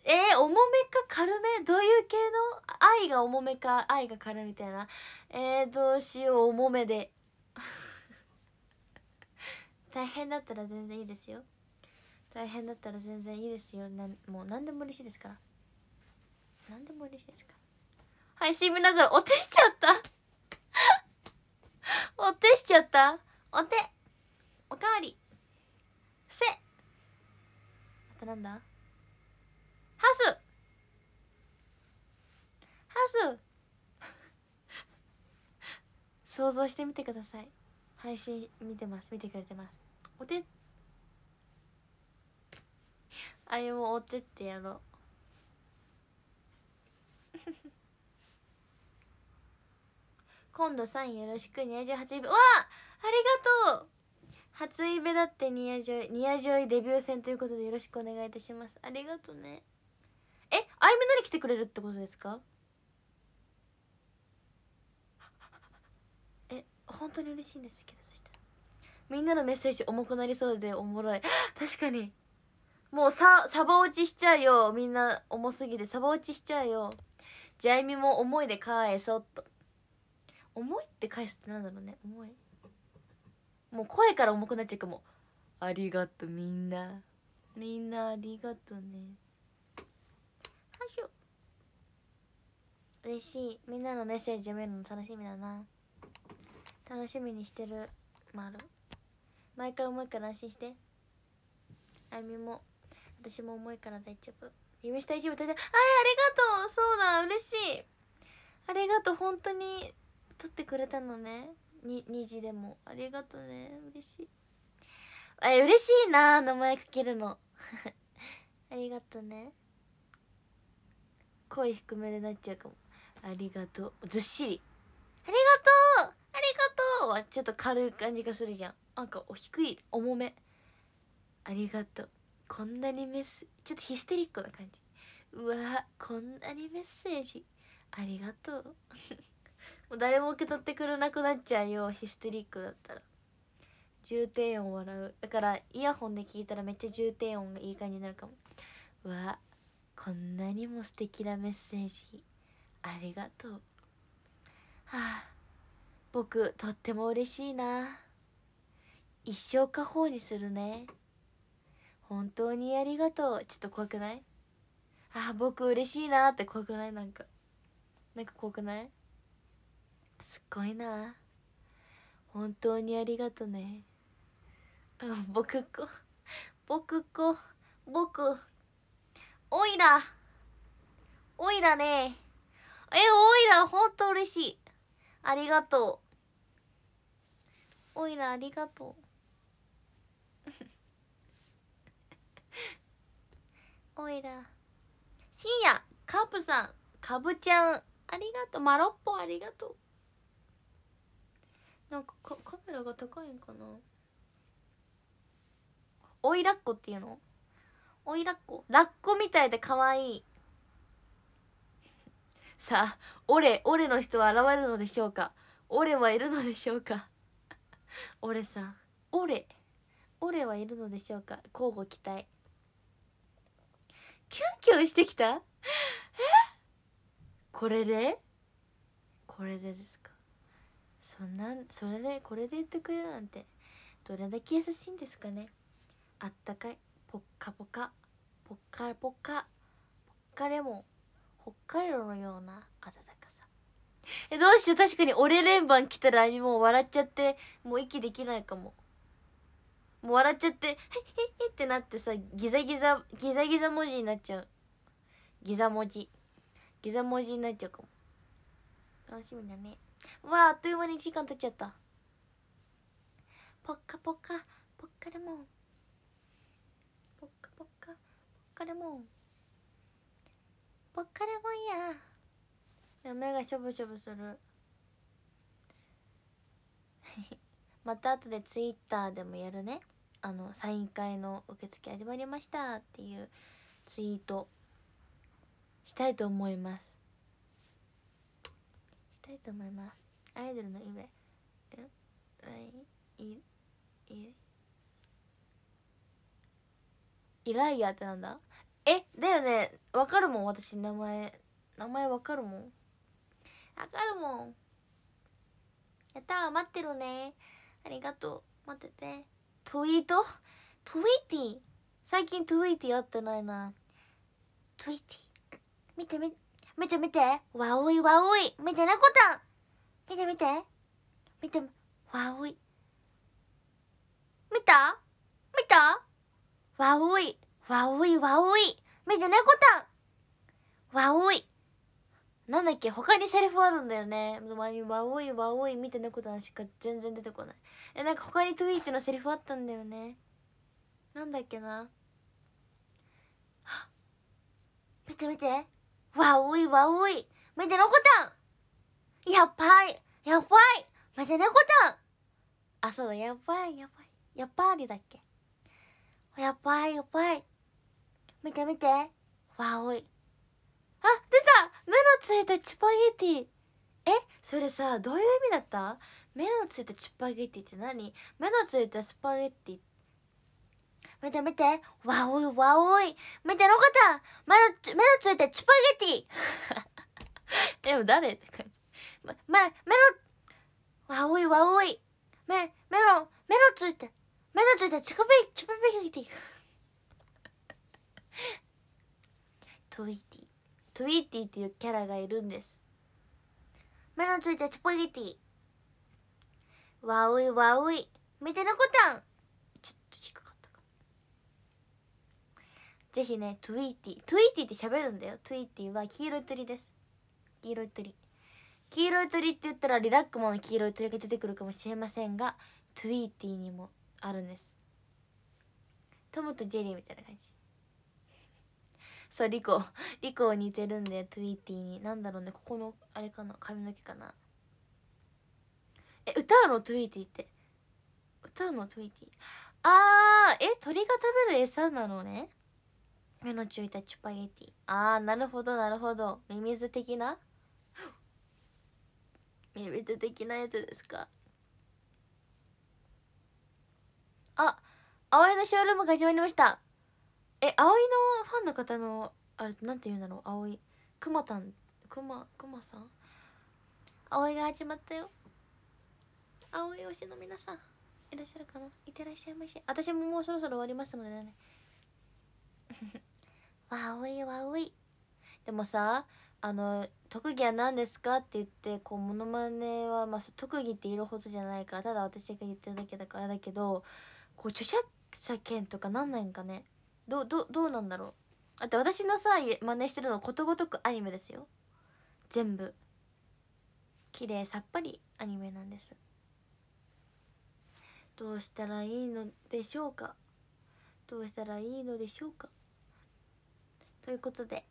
ー、えー、重めか軽めどういう系の愛が重めか愛が軽みたいなえー、どうしよう重めで [laughs] 大変だったら全然いいですよ大変だったら全然いいですよなんもう何でも嬉しいですから何でも嬉しいですから配信見ながらお手しちゃった [laughs] お手しちゃったお手おかわりせあとなんだハスハス [laughs] 想像してみてください配信見てます見てくれてますお手あれもお手ってやろう [laughs] 今度サインよろしくニヤジョイ初イベわあありがとう初イベだってニヤジョイニヤジョイデビュー戦ということでよろしくお願いいたしますありがとうねえあいみのり来てくれるってことですかえ本当に嬉しいんですけどそしたらみんなのメッセージ重くなりそうでおもろい [gasps] 確かにもうさサバ落ちしちゃうよみんな重すぎてサバ落ちしちゃうよじゃあいみも思いで返そっと重いって返すってなんだろうね重いもう声から重くなっちゃうかもありがとうみんなみんなありがとうねはいしょ嬉しいみんなのメッセージ読めるの楽しみだな楽しみにしてるまる毎回重いから安心してあゆみも私も重いから大丈夫夢下一部大丈夫はいありがとうそうだ嬉しいありがとう本当に撮ってくれたのねに虹でもありがとね嬉しいえ嬉しいな名前かけるの [laughs] ありがとうね声低めでなっちゃうかもありがとうずっしりありがとうありがとうはちょっと軽い感じがするじゃんなんかお低い重めありがとうこんなにメッセちょっとヒステリックな感じうわこんなにメッセージありがとう [laughs] もう誰も受け取ってくれなくなっちゃうよヒステリックだったら重低音笑うだからイヤホンで聞いたらめっちゃ重低音がいい感じになるかもうわこんなにも素敵なメッセージありがとうはあ僕とっても嬉しいな一生家宝にするね本当にありがとうちょっと怖くないあ僕嬉しいなって怖くないなんかなんか怖くないすっごいな本当にありがとねうん僕こ僕こ僕おいらおいらねえおいら本当嬉しいありがとうおいらありがとう [laughs] おいら深夜カープさんカブちゃんありがとうマロッポありがとうなんかカメラが高いんかなおいらっこっていうのおいらっこラッコみたいで可愛い [laughs] さあ俺俺の人は現れるのでしょうか俺はいるのでしょうか [laughs] 俺さん俺俺はいるのでしょうか交互期待キュンキュンしてきたえこれでこれでですかそんなそれでこれで言ってくれるなんてどれだけ優しいんですかねあったかいポッカポカポッカポカポッカレモン北海道のような暖かさえどうしよう確かに俺連番来たらあみもう笑っちゃってもう息できないかももう笑っちゃって「へっへっへ」ってなってさギザギザギザギザ文字になっちゃうギザ文字ギザ文字になっちゃうかも楽しみだねわああっという間に1時間経っちゃったぽっかぽっかぽっかレモンぽっかぽっかぽっかレモンぽっかレモンや目がしょぼしょぼする [laughs] また後でツイッターでもやるねあのサイン会の受付始まりましたっていうツイートしたいと思いますたいと思いますアイドルの夢えイライヤってなんだえだよねわかるもん私名前名前わかるもんわかるもんやった待ってるねありがとう待っててトイートトゥイティ最近トゥイティ会ってないなトゥイティ見て見て見て見てわおいわおい見てなこたん見て見て見てわおい見た見たわおいわおいわおい見てねこたんわおいなんだっけ他にセリフあるんだよね。わおいわおい見てなことしか全然出てこない。え、なんか他にトゥイーチのセリフあったんだよね。なんだっけな。[gasps] 見て見てわおいわおいめてのこたんやっぱいやっぱいめてのこたんあそうだやっぱいやっぱいやっぱりだっけやっぱいやっぱい見て見てわおいあ出た目のついたチュパゲティえそれさどういう意味だった目のついたチュパゲティって何目のついたスパゲティっ見て見て。わおいわおい。見て、のコたん。目の、目のついてチュパゲティ [laughs] でも誰って感じ。ま、ま、目の、わおいわおい。目、目の、目のついて、目のついてチュパゲ、チュパゲティ。[laughs] トイティ。トイティっていうキャラがいるんです。目のついてチュパゲティ。わおいわおい。見て、のこたんぜひねトゥイーティートゥイーティーって喋るんだよトゥイーティーは黄色い鳥です黄色い鳥黄色い鳥って言ったらリラックマの黄色い鳥が出てくるかもしれませんがトゥイーティーにもあるんですトムとジェリーみたいな感じそうリコリコ似てるんだよ、トゥイーティーになんだろうねここのあれかな髪の毛かなえ歌うのトゥイーティーって歌うのトゥイーティーあーえ鳥が食べる餌なのね目のついたチュパゲティああなるほどなるほどミミズ的な [gasps] ミミズ的なやつですかあ葵のショールームが始まりましたえ葵のファンの方のあれなんて言うんだろう葵くまたんくまくまさん葵が始まったよ葵推しの皆さんいらっしゃるかないってらっしゃいまし私ももうそろそろ終わりますのでね [laughs] わおいわおいでもさあの特技は何ですかって言ってこうモノマネは、まあ、特技っているほどじゃないからただ私が言ってるだけだからだけどこう著者者権とかなんないんかねどどどうなんだろうだって私のさ真似してるのことごとくアニメですよ全部綺麗さっぱりアニメなんですどうしたらいいのでしょうかどうしたらいいのでしょうかということで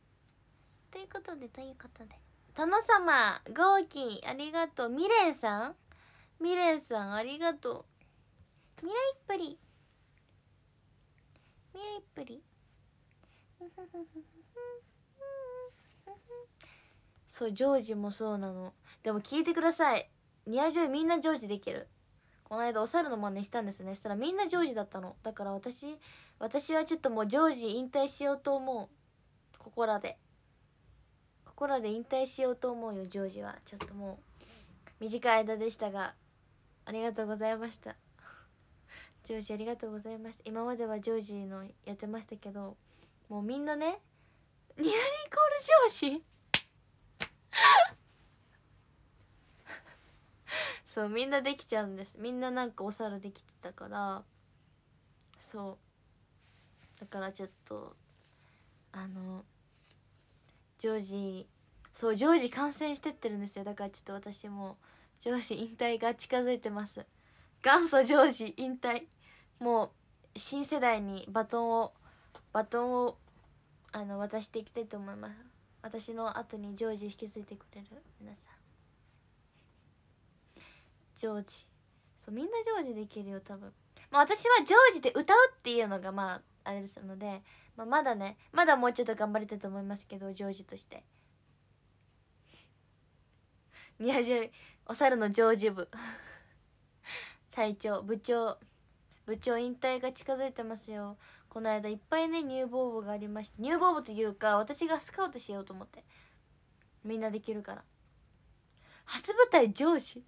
ということでということで殿様豪ーありがとうミレンさんミレンさんありがとう未来っぷり未来っぷり [laughs] そうジョージもそうなのでも聞いてくださいニアジョイみんなジョージできるこの間お猿の真似したんですねそしたらみんなジョージだったのだから私私はちょっともうジョージ引退しようと思うここらでここらで引退しようと思うよジョージはちょっともう短い間でしたがありがとうございましたジョージありがとうございました今まではジョージのやってましたけどもうみんなねニアリーイコールジョージ [laughs] そうみんなできちゃうんですみんななんかお皿できてたからそうだからちょっとあの常時そう常時感染してってるんですよだからちょっと私も上司引退が近づいてます元祖上司引退もう新世代にバトンをバトンをあの渡していきたいと思います私の後にジョージ引き継いでくれる皆さんジョージそうみんなジョージできるよ多分まあ私はジョージで歌うっていうのがまああれですのでまあ、まだねまだもうちょっと頑張りたいと思いますけどジョージとして宮地お猿のジョージ部最長部長部長引退が近づいてますよこの間いっぱいね入房部がありまして入房部というか私がスカウトしようと思ってみんなできるから初舞台ジョージ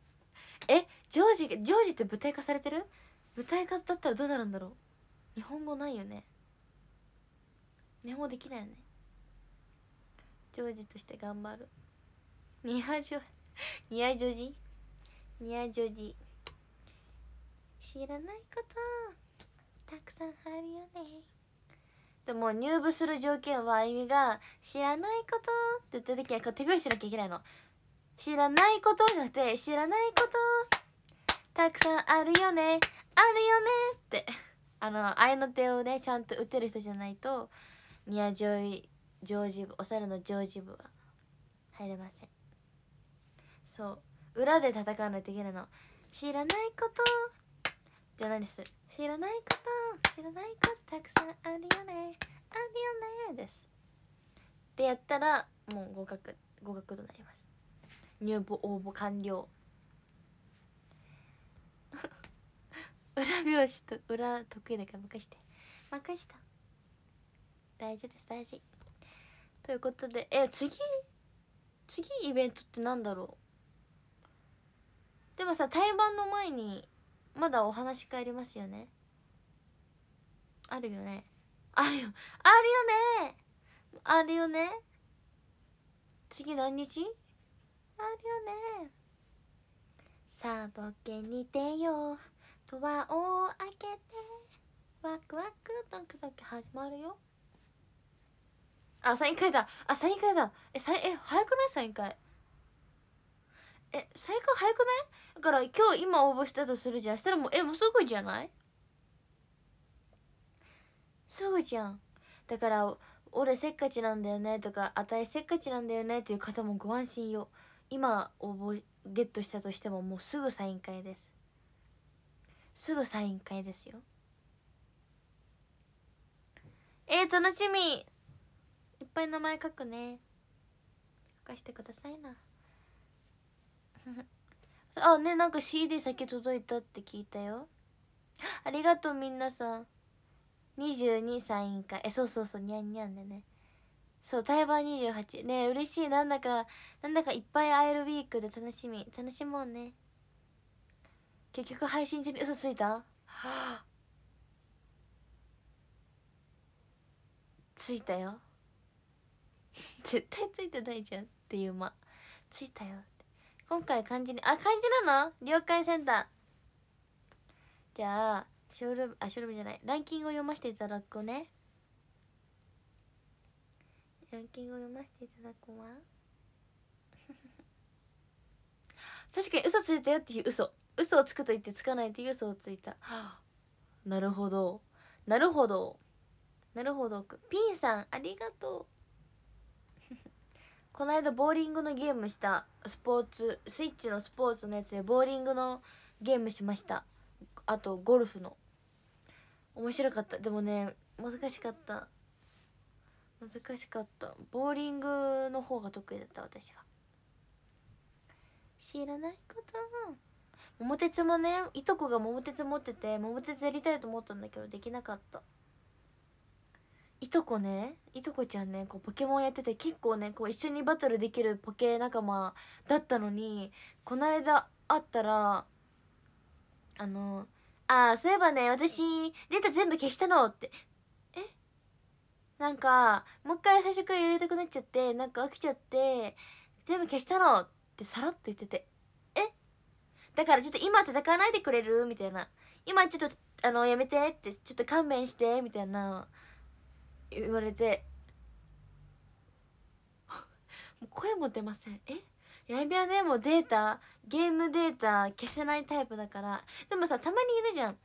えジョージジョージって舞台化されてる舞台化だったらどうなるんだろう日本語ないよね日本語できないよねジョージとして頑張るニアジョニアジョジニアジョジ知らないことたくさんあるよねでも入部する条件はあゆみが「知らないこと」って言った時はこう手拍子しなきゃいけないの知らないことじゃなくて知らないことたくさんあるよねあるよねってあの合いの手をねちゃんと打てる人じゃないとニアジョイジョージ部お猿のジョージ部は入れませんそう裏で戦わないといけないの知らないことじゃないです知らないこと知らないことたくさんあるよねあるよねですでやったらもう合格合格となります入部応募完了 [laughs] 裏拍子と裏得意だから任して任した大事です大事ということでえ次次イベントってなんだろうでもさ対バンの前にまだお話会ありますよねあるよねあるよあるよねあるよね次何日あるよねさあ冒険に出ようドアを開けてワクワクドクドク始まるよあサイン会だあサイン会だえサイえ早くないサイン会えサイン会早くないだから今日今応募したとするじゃんしたらもうえもうすぐじゃないすぐじゃんだから俺せっかちなんだよねとかあたいせっかちなんだよねっていう方もご安心よ今応募ゲットしたとしてももうすぐサイン会ですすぐサイン会ですよえー、楽しみいっぱい名前書くね書かしてくださいな [laughs] あねなんか CD 先届いたって聞いたよありがとうみんなさん22歳委員えそうそうそうにゃんにゃんでねそう台湾28ね嬉しいなんだかなんだかいっぱい会えるウィークで楽しみ楽しもうね結局配信中に嘘ついた、はあ、ついたよ絶対ついてないじゃんっていう間ついたよって今回漢字にあ漢字なの了解センターじゃあショールームあショールームじゃないランキングを読ませていただくねランキングを読ませていただくわ [laughs] 確かに嘘ついたよっていう嘘嘘をつくと言ってつかないっていう嘘をついたなるほどなるほどなるほどピンさんありがとうこの間ボーリングのゲームしたスポーツスイッチのスポーツのやつでボーリングのゲームしましたあとゴルフの面白かったでもね難しかった難しかったボーリングの方が得意だった私は知らないこと桃鉄もねいとこが桃鉄持ってて桃鉄やりたいと思ったんだけどできなかったいとこねいとこちゃんねこうポケモンやってて結構ねこう一緒にバトルできるポケ仲間だったのにこの間会ったらあの「ああそういえばね私データ全部消したの」ってえなんかもう一回最初からやりたくなっちゃってなんか飽きちゃって全部消したのってさらっと言ってて「えだからちょっと今戦わないでくれる?」みたいな「今ちょっとあのやめて」ってちょっと勘弁してみたいな。言われてもう声も出ませんえやいびはねもデータゲームデータ消せないタイプだからでもさたまにいるじゃん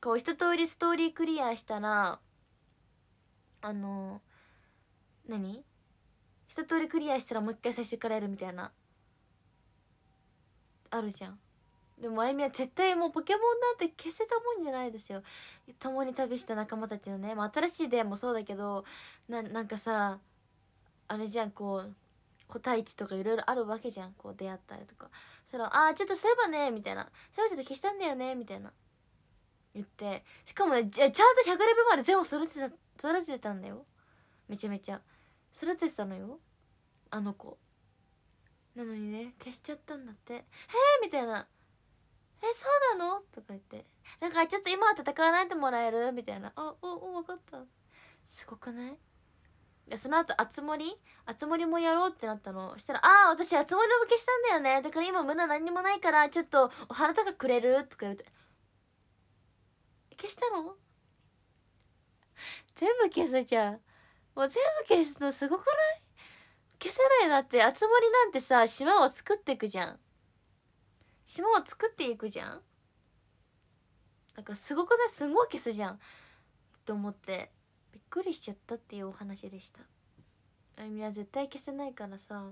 こう一通りストーリークリアしたらあの何一通りクリアしたらもう一回最初からやるみたいなあるじゃんでもあゆみは絶対もうポケモンなんて消せたもんじゃないですよ共に旅した仲間たちのね、まあ、新しい出会いもそうだけどななんかさあれじゃんこう個体値とかいろいろあるわけじゃんこう出会ったりとかそれああちょっとそういえばね」みたいな「そういえばちょっと消したんだよね」みたいな言ってしかもねちゃんと100レベルまで全部育てた育ててたんだよめちゃめちゃ育ててたのよあの子なのにね消しちゃったんだって「へえ」みたいなそうなの?」とか言って「だからちょっと今は戦わないでもらえる?」みたいな「あおお分かった」すごくないでその後あつ森あつ森もやろうってなったのしたら「ああ私あつ森の負けしたんだよねだから今胸何にもないからちょっとお花とかくれる?」とか言って「消したの?」全部消すじゃんもう全部消すのすごくない消せないなってあつ森なんてさ島を作っていくじゃん島を作っていくじゃんなからすごくねすごい消すじゃんと思ってびっくりしちゃったっていうお話でしたあみは絶対消せないからさ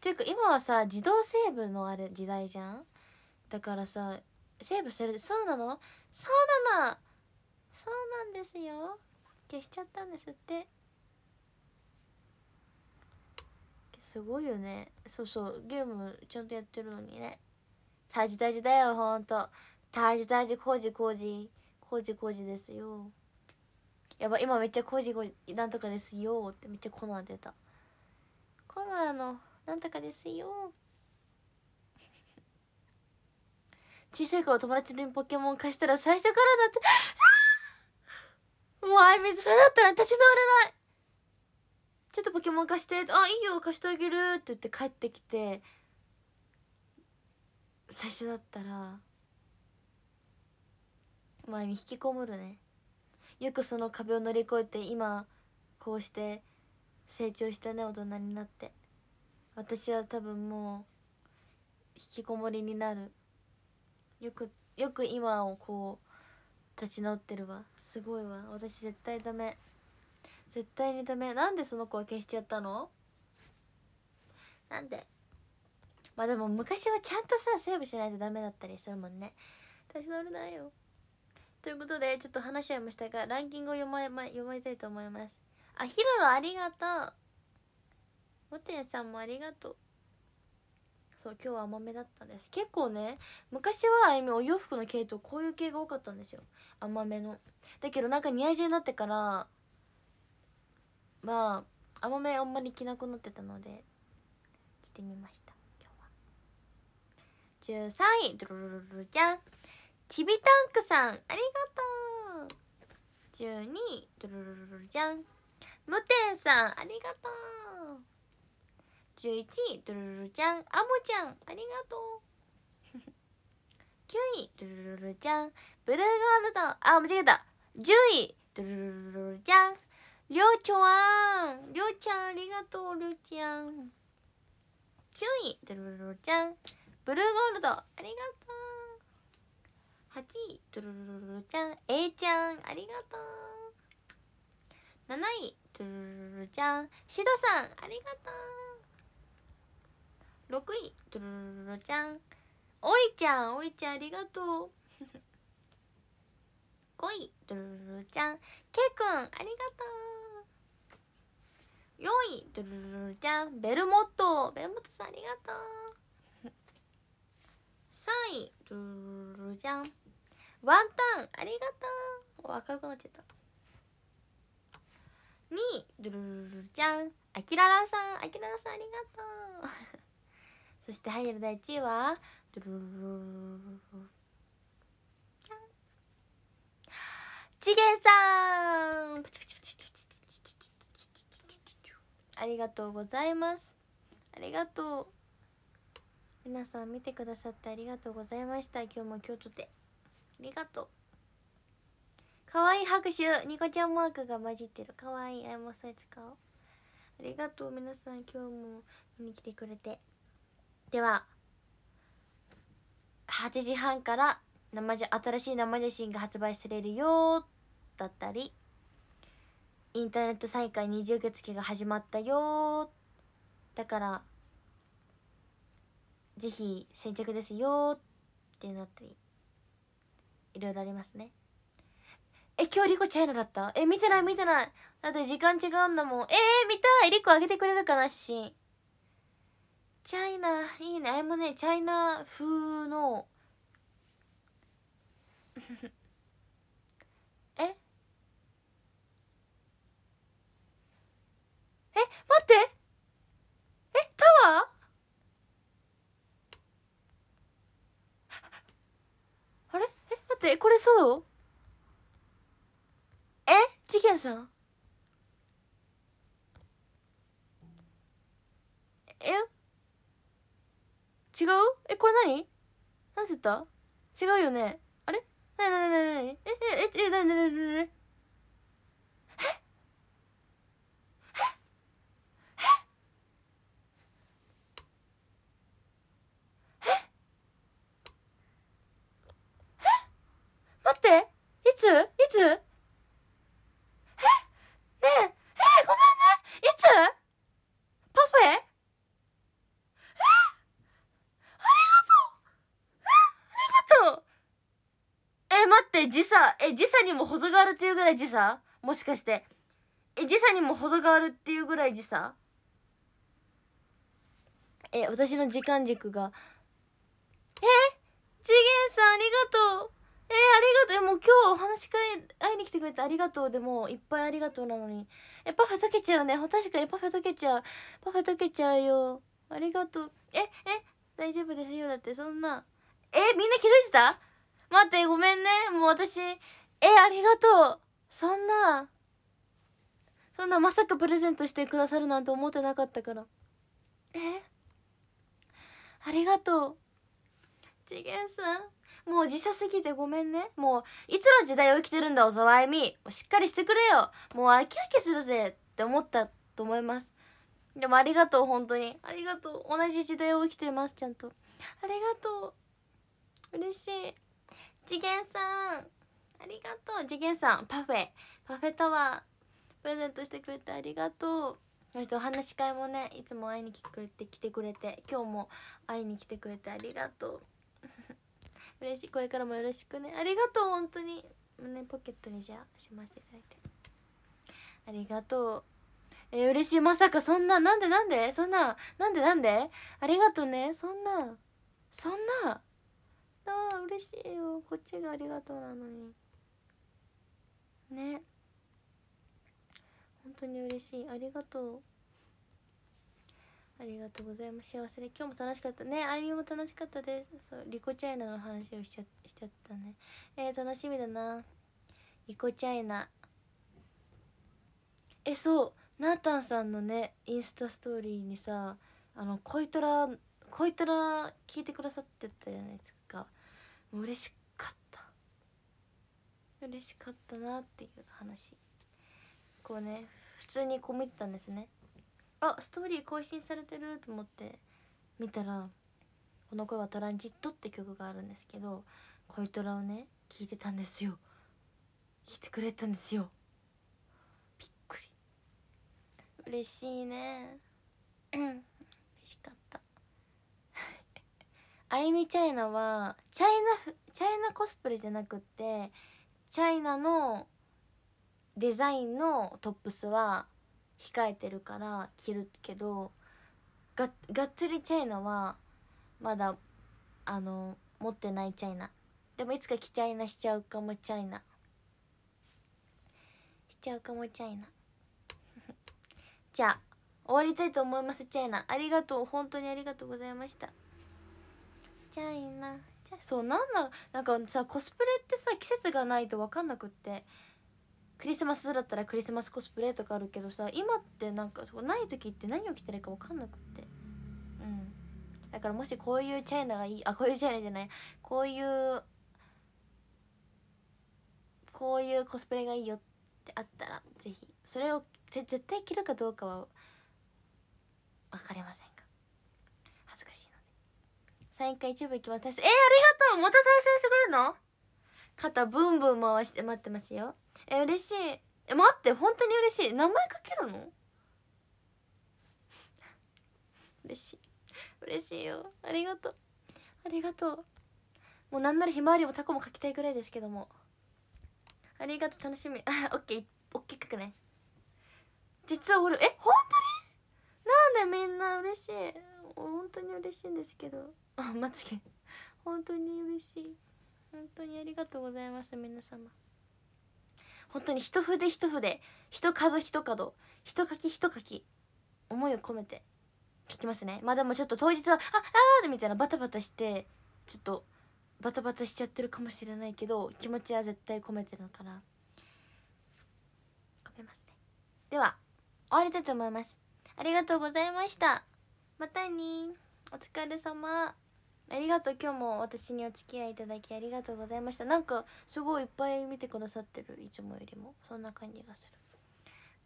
ていうか今はさ自動セーブのある時代じゃんだからさセーブされてそうなのそうなのそうなんですよ消しちゃったんですってすごいよねそうそうゲームちゃんとやってるのにねタジタジだよほんとタジタジ工事工事工事工事ですよやば今めっちゃ工事工事なんとかですよってめっちゃコナン出たコナンのなんとかですよ [laughs] 小さい頃友達にポケモン貸したら最初からだってもうあいみつそれだったら立ち直れないちょっとポケモン貸して」「あいいよ貸してあげる」って言って帰ってきて最初だったら前に引きこもるねよくその壁を乗り越えて今こうして成長したね大人になって私は多分もう引きこもりになるよくよく今をこう立ち直ってるわすごいわ私絶対ダメ。絶対にダメなんでその子は消しちゃったのなんでまあでも昔はちゃんとさセーブしないとダメだったりするもんね私乗るないよということでちょっと話し合いましたがランキングを読ま読まれたいと思いますあヒロロありがとうもてんさんもありがとうそう今日は甘めだったんです結構ね昔はあゆみお洋服の系とこういう系が多かったんですよ甘めのだけどなんか似合い中になってからまあ甘めあんまり着なくなってたので着てみました今日は13位ドロロロロじゃんちびたんくさんありがとう12位ドロロロロじゃんむてんさんありがとう11位ドロロロちゃんあもちゃんありがとう9位ドロロロちゃんブルーガールドあ間違えた10位ドロロロロちゃんりょうちょわんりょうちゃんありがとうりょうちゃん注位ドルルルちゃんブルーゴールドありがとう8位ドルルルルちゃん A ちゃんありがとう7位ドルルルちゃんシドさんありがとう6位ドルルルちゃんおりちゃんおりちゃんありがとう5位ドルルルちゃんけいくんありがとう4位ドゥルルじゃんベルモットベルモットさんありがとう3位ドゥルルじゃんワンタンありがとう明るくなっちゃった2位ドゥルルルじゃんあきららさんアキララさんありがとうそして入る第1位はドゥルルルルチゲンさんありがとうございますありがとう皆さん見てくださってありがとうございました今日も京都でありがとう可愛い拍手ニコちゃんマークが混じってる可愛いあいもそれ使おうありがとう皆さん今日も見に来てくれてでは8時半から生じ新しい生写真が発売されるよだったりインターネット再開二次受付が始まったよだからぜひ先着ですよっていうのあったりいろいろありますねえ今日リコチャイナだったえ見てない見てないだって時間違うんだもんえー、見たいリコあげてくれるかなしチャイナいいねあれもねチャイナ風のえ待ってえタワーあれえ待ってこれそうえ次元さんえ違うえこれ何何つった違うよねあれなになになにええええなになになについつえねええごめんねいつパフェえありがとうえありがとうえ待って時差え時差にも程があるっていうぐらい時差もしかしてえ時差にも程があるっていうぐらい時差え私の時間軸がえ次元さんありがとうえー、ありがとうもう今日お話し会会いに来てくれてありがとうでもいっぱいありがとうなのにえパフェ溶けちゃうね確かにパフェ溶けちゃうパフェ溶けちゃうよありがとうええ大丈夫ですよだってそんなえみんな気づいてた待ってごめんねもう私えありがとうそんなそんなまさかプレゼントしてくださるなんて思ってなかったからえありがとう次元さんもう時差すぎてごめんねもういつの時代を生きてるんだおさらえみしっかりしてくれよもう飽き飽きするぜって思ったと思いますでもありがとう本当にありがとう同じ時代を生きてますちゃんとありがとう嬉しい次元さんありがとう次元さんパフェパフェタワープレゼントしてくれてありがとうそしてお話し会もねいつも会いに来てくれて来てくれて今日も会いに来てくれてありがとう嬉しいこれからもよろしくねありがとう本当にねポケットにじゃあしましていただいてありがとうえー、嬉しいまさかそんななんでなんでそんななんでなんでありがとうねそんなそんなあー嬉しいよこっちがありがとうなのにね本当に嬉しいありがとうありがとうございます幸せで今日も楽しかったねあゆみも楽しかったですそうリコチャイナの話をしちゃしちゃったねえー、楽しみだなリコチャイナえそうナータンさんのねインスタストーリーにさあの恋トラ恋トラ聞いてくださってたじゃないですかもう嬉しかった嬉しかったなっていう話こうね普通にこう見てたんですねあストーリー更新されてると思って見たら「この声はトランジット」って曲があるんですけど恋トラをね聞いてたんですよ聞いてくれたんですよびっくり嬉しいね嬉しかった [laughs] あゆみチャイナはチャイナチャイナコスプレじゃなくってチャイナのデザインのトップスは控えてるから着るけどががっつりチャイナはまだあの持ってないチャイナでもいつか着チャイナしちゃうかもチャイナしちゃうかもチャイナ [laughs] じゃあ終わりたいと思いますチャイナありがとう本当にありがとうございましたチャイナそうなんだなんかさコスプレってさ季節がないと分かんなくってクリスマスだったらクリスマスコスプレとかあるけどさ今ってなんかそこない時って何を着たらいいか分かんなくってうんだからもしこういうチャイナがいいあこういうチャイナじゃないこういうこういうコスプレがいいよってあったらぜひそれを絶対着るかどうかは分かりませんが恥ずかしいのでサイン会一部行きますえー、ありがとうまた再生してくれるの肩ブンブン回して待ってますよえ嬉しいえ待って本当に嬉しい名前かけるの嬉しい嬉しいよありがとうありがとうもうなんならひまわりもタコも描きたいぐらいですけどもありがとう楽しみあオッケー大きくね実は俺え本当になんでみんな嬉しい本当に嬉しいんですけどあまつげ本当に嬉しい本当にありがとうございます皆様本当に一筆一筆一角一角一書き一書き思いを込めて書きますねまあでもちょっと当日は「ああー」みたいなバタバタしてちょっとバタバタしちゃってるかもしれないけど気持ちは絶対込めてるから込めますねでは終わりたいと思いますありがとうございましたまたねお疲れ様ありがとう今日も私にお付き合いいただきありがとうございましたなんかすごいいっぱい見てくださってるいつもよりもそんな感じがす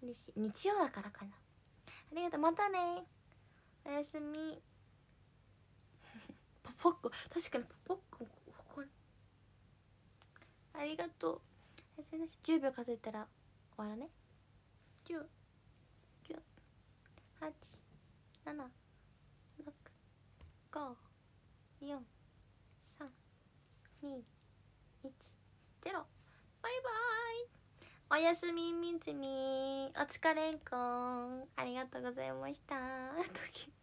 る嬉しい日曜だからかなありがとうまたねおやすみ [laughs] ポッコ確かにポッコここにありがとうおやすみなさい10秒数えたら終わらね10 9 8 7 6 5四三二一ゼロバイバイおやすみみつみお疲れんこんありがとうございました [laughs]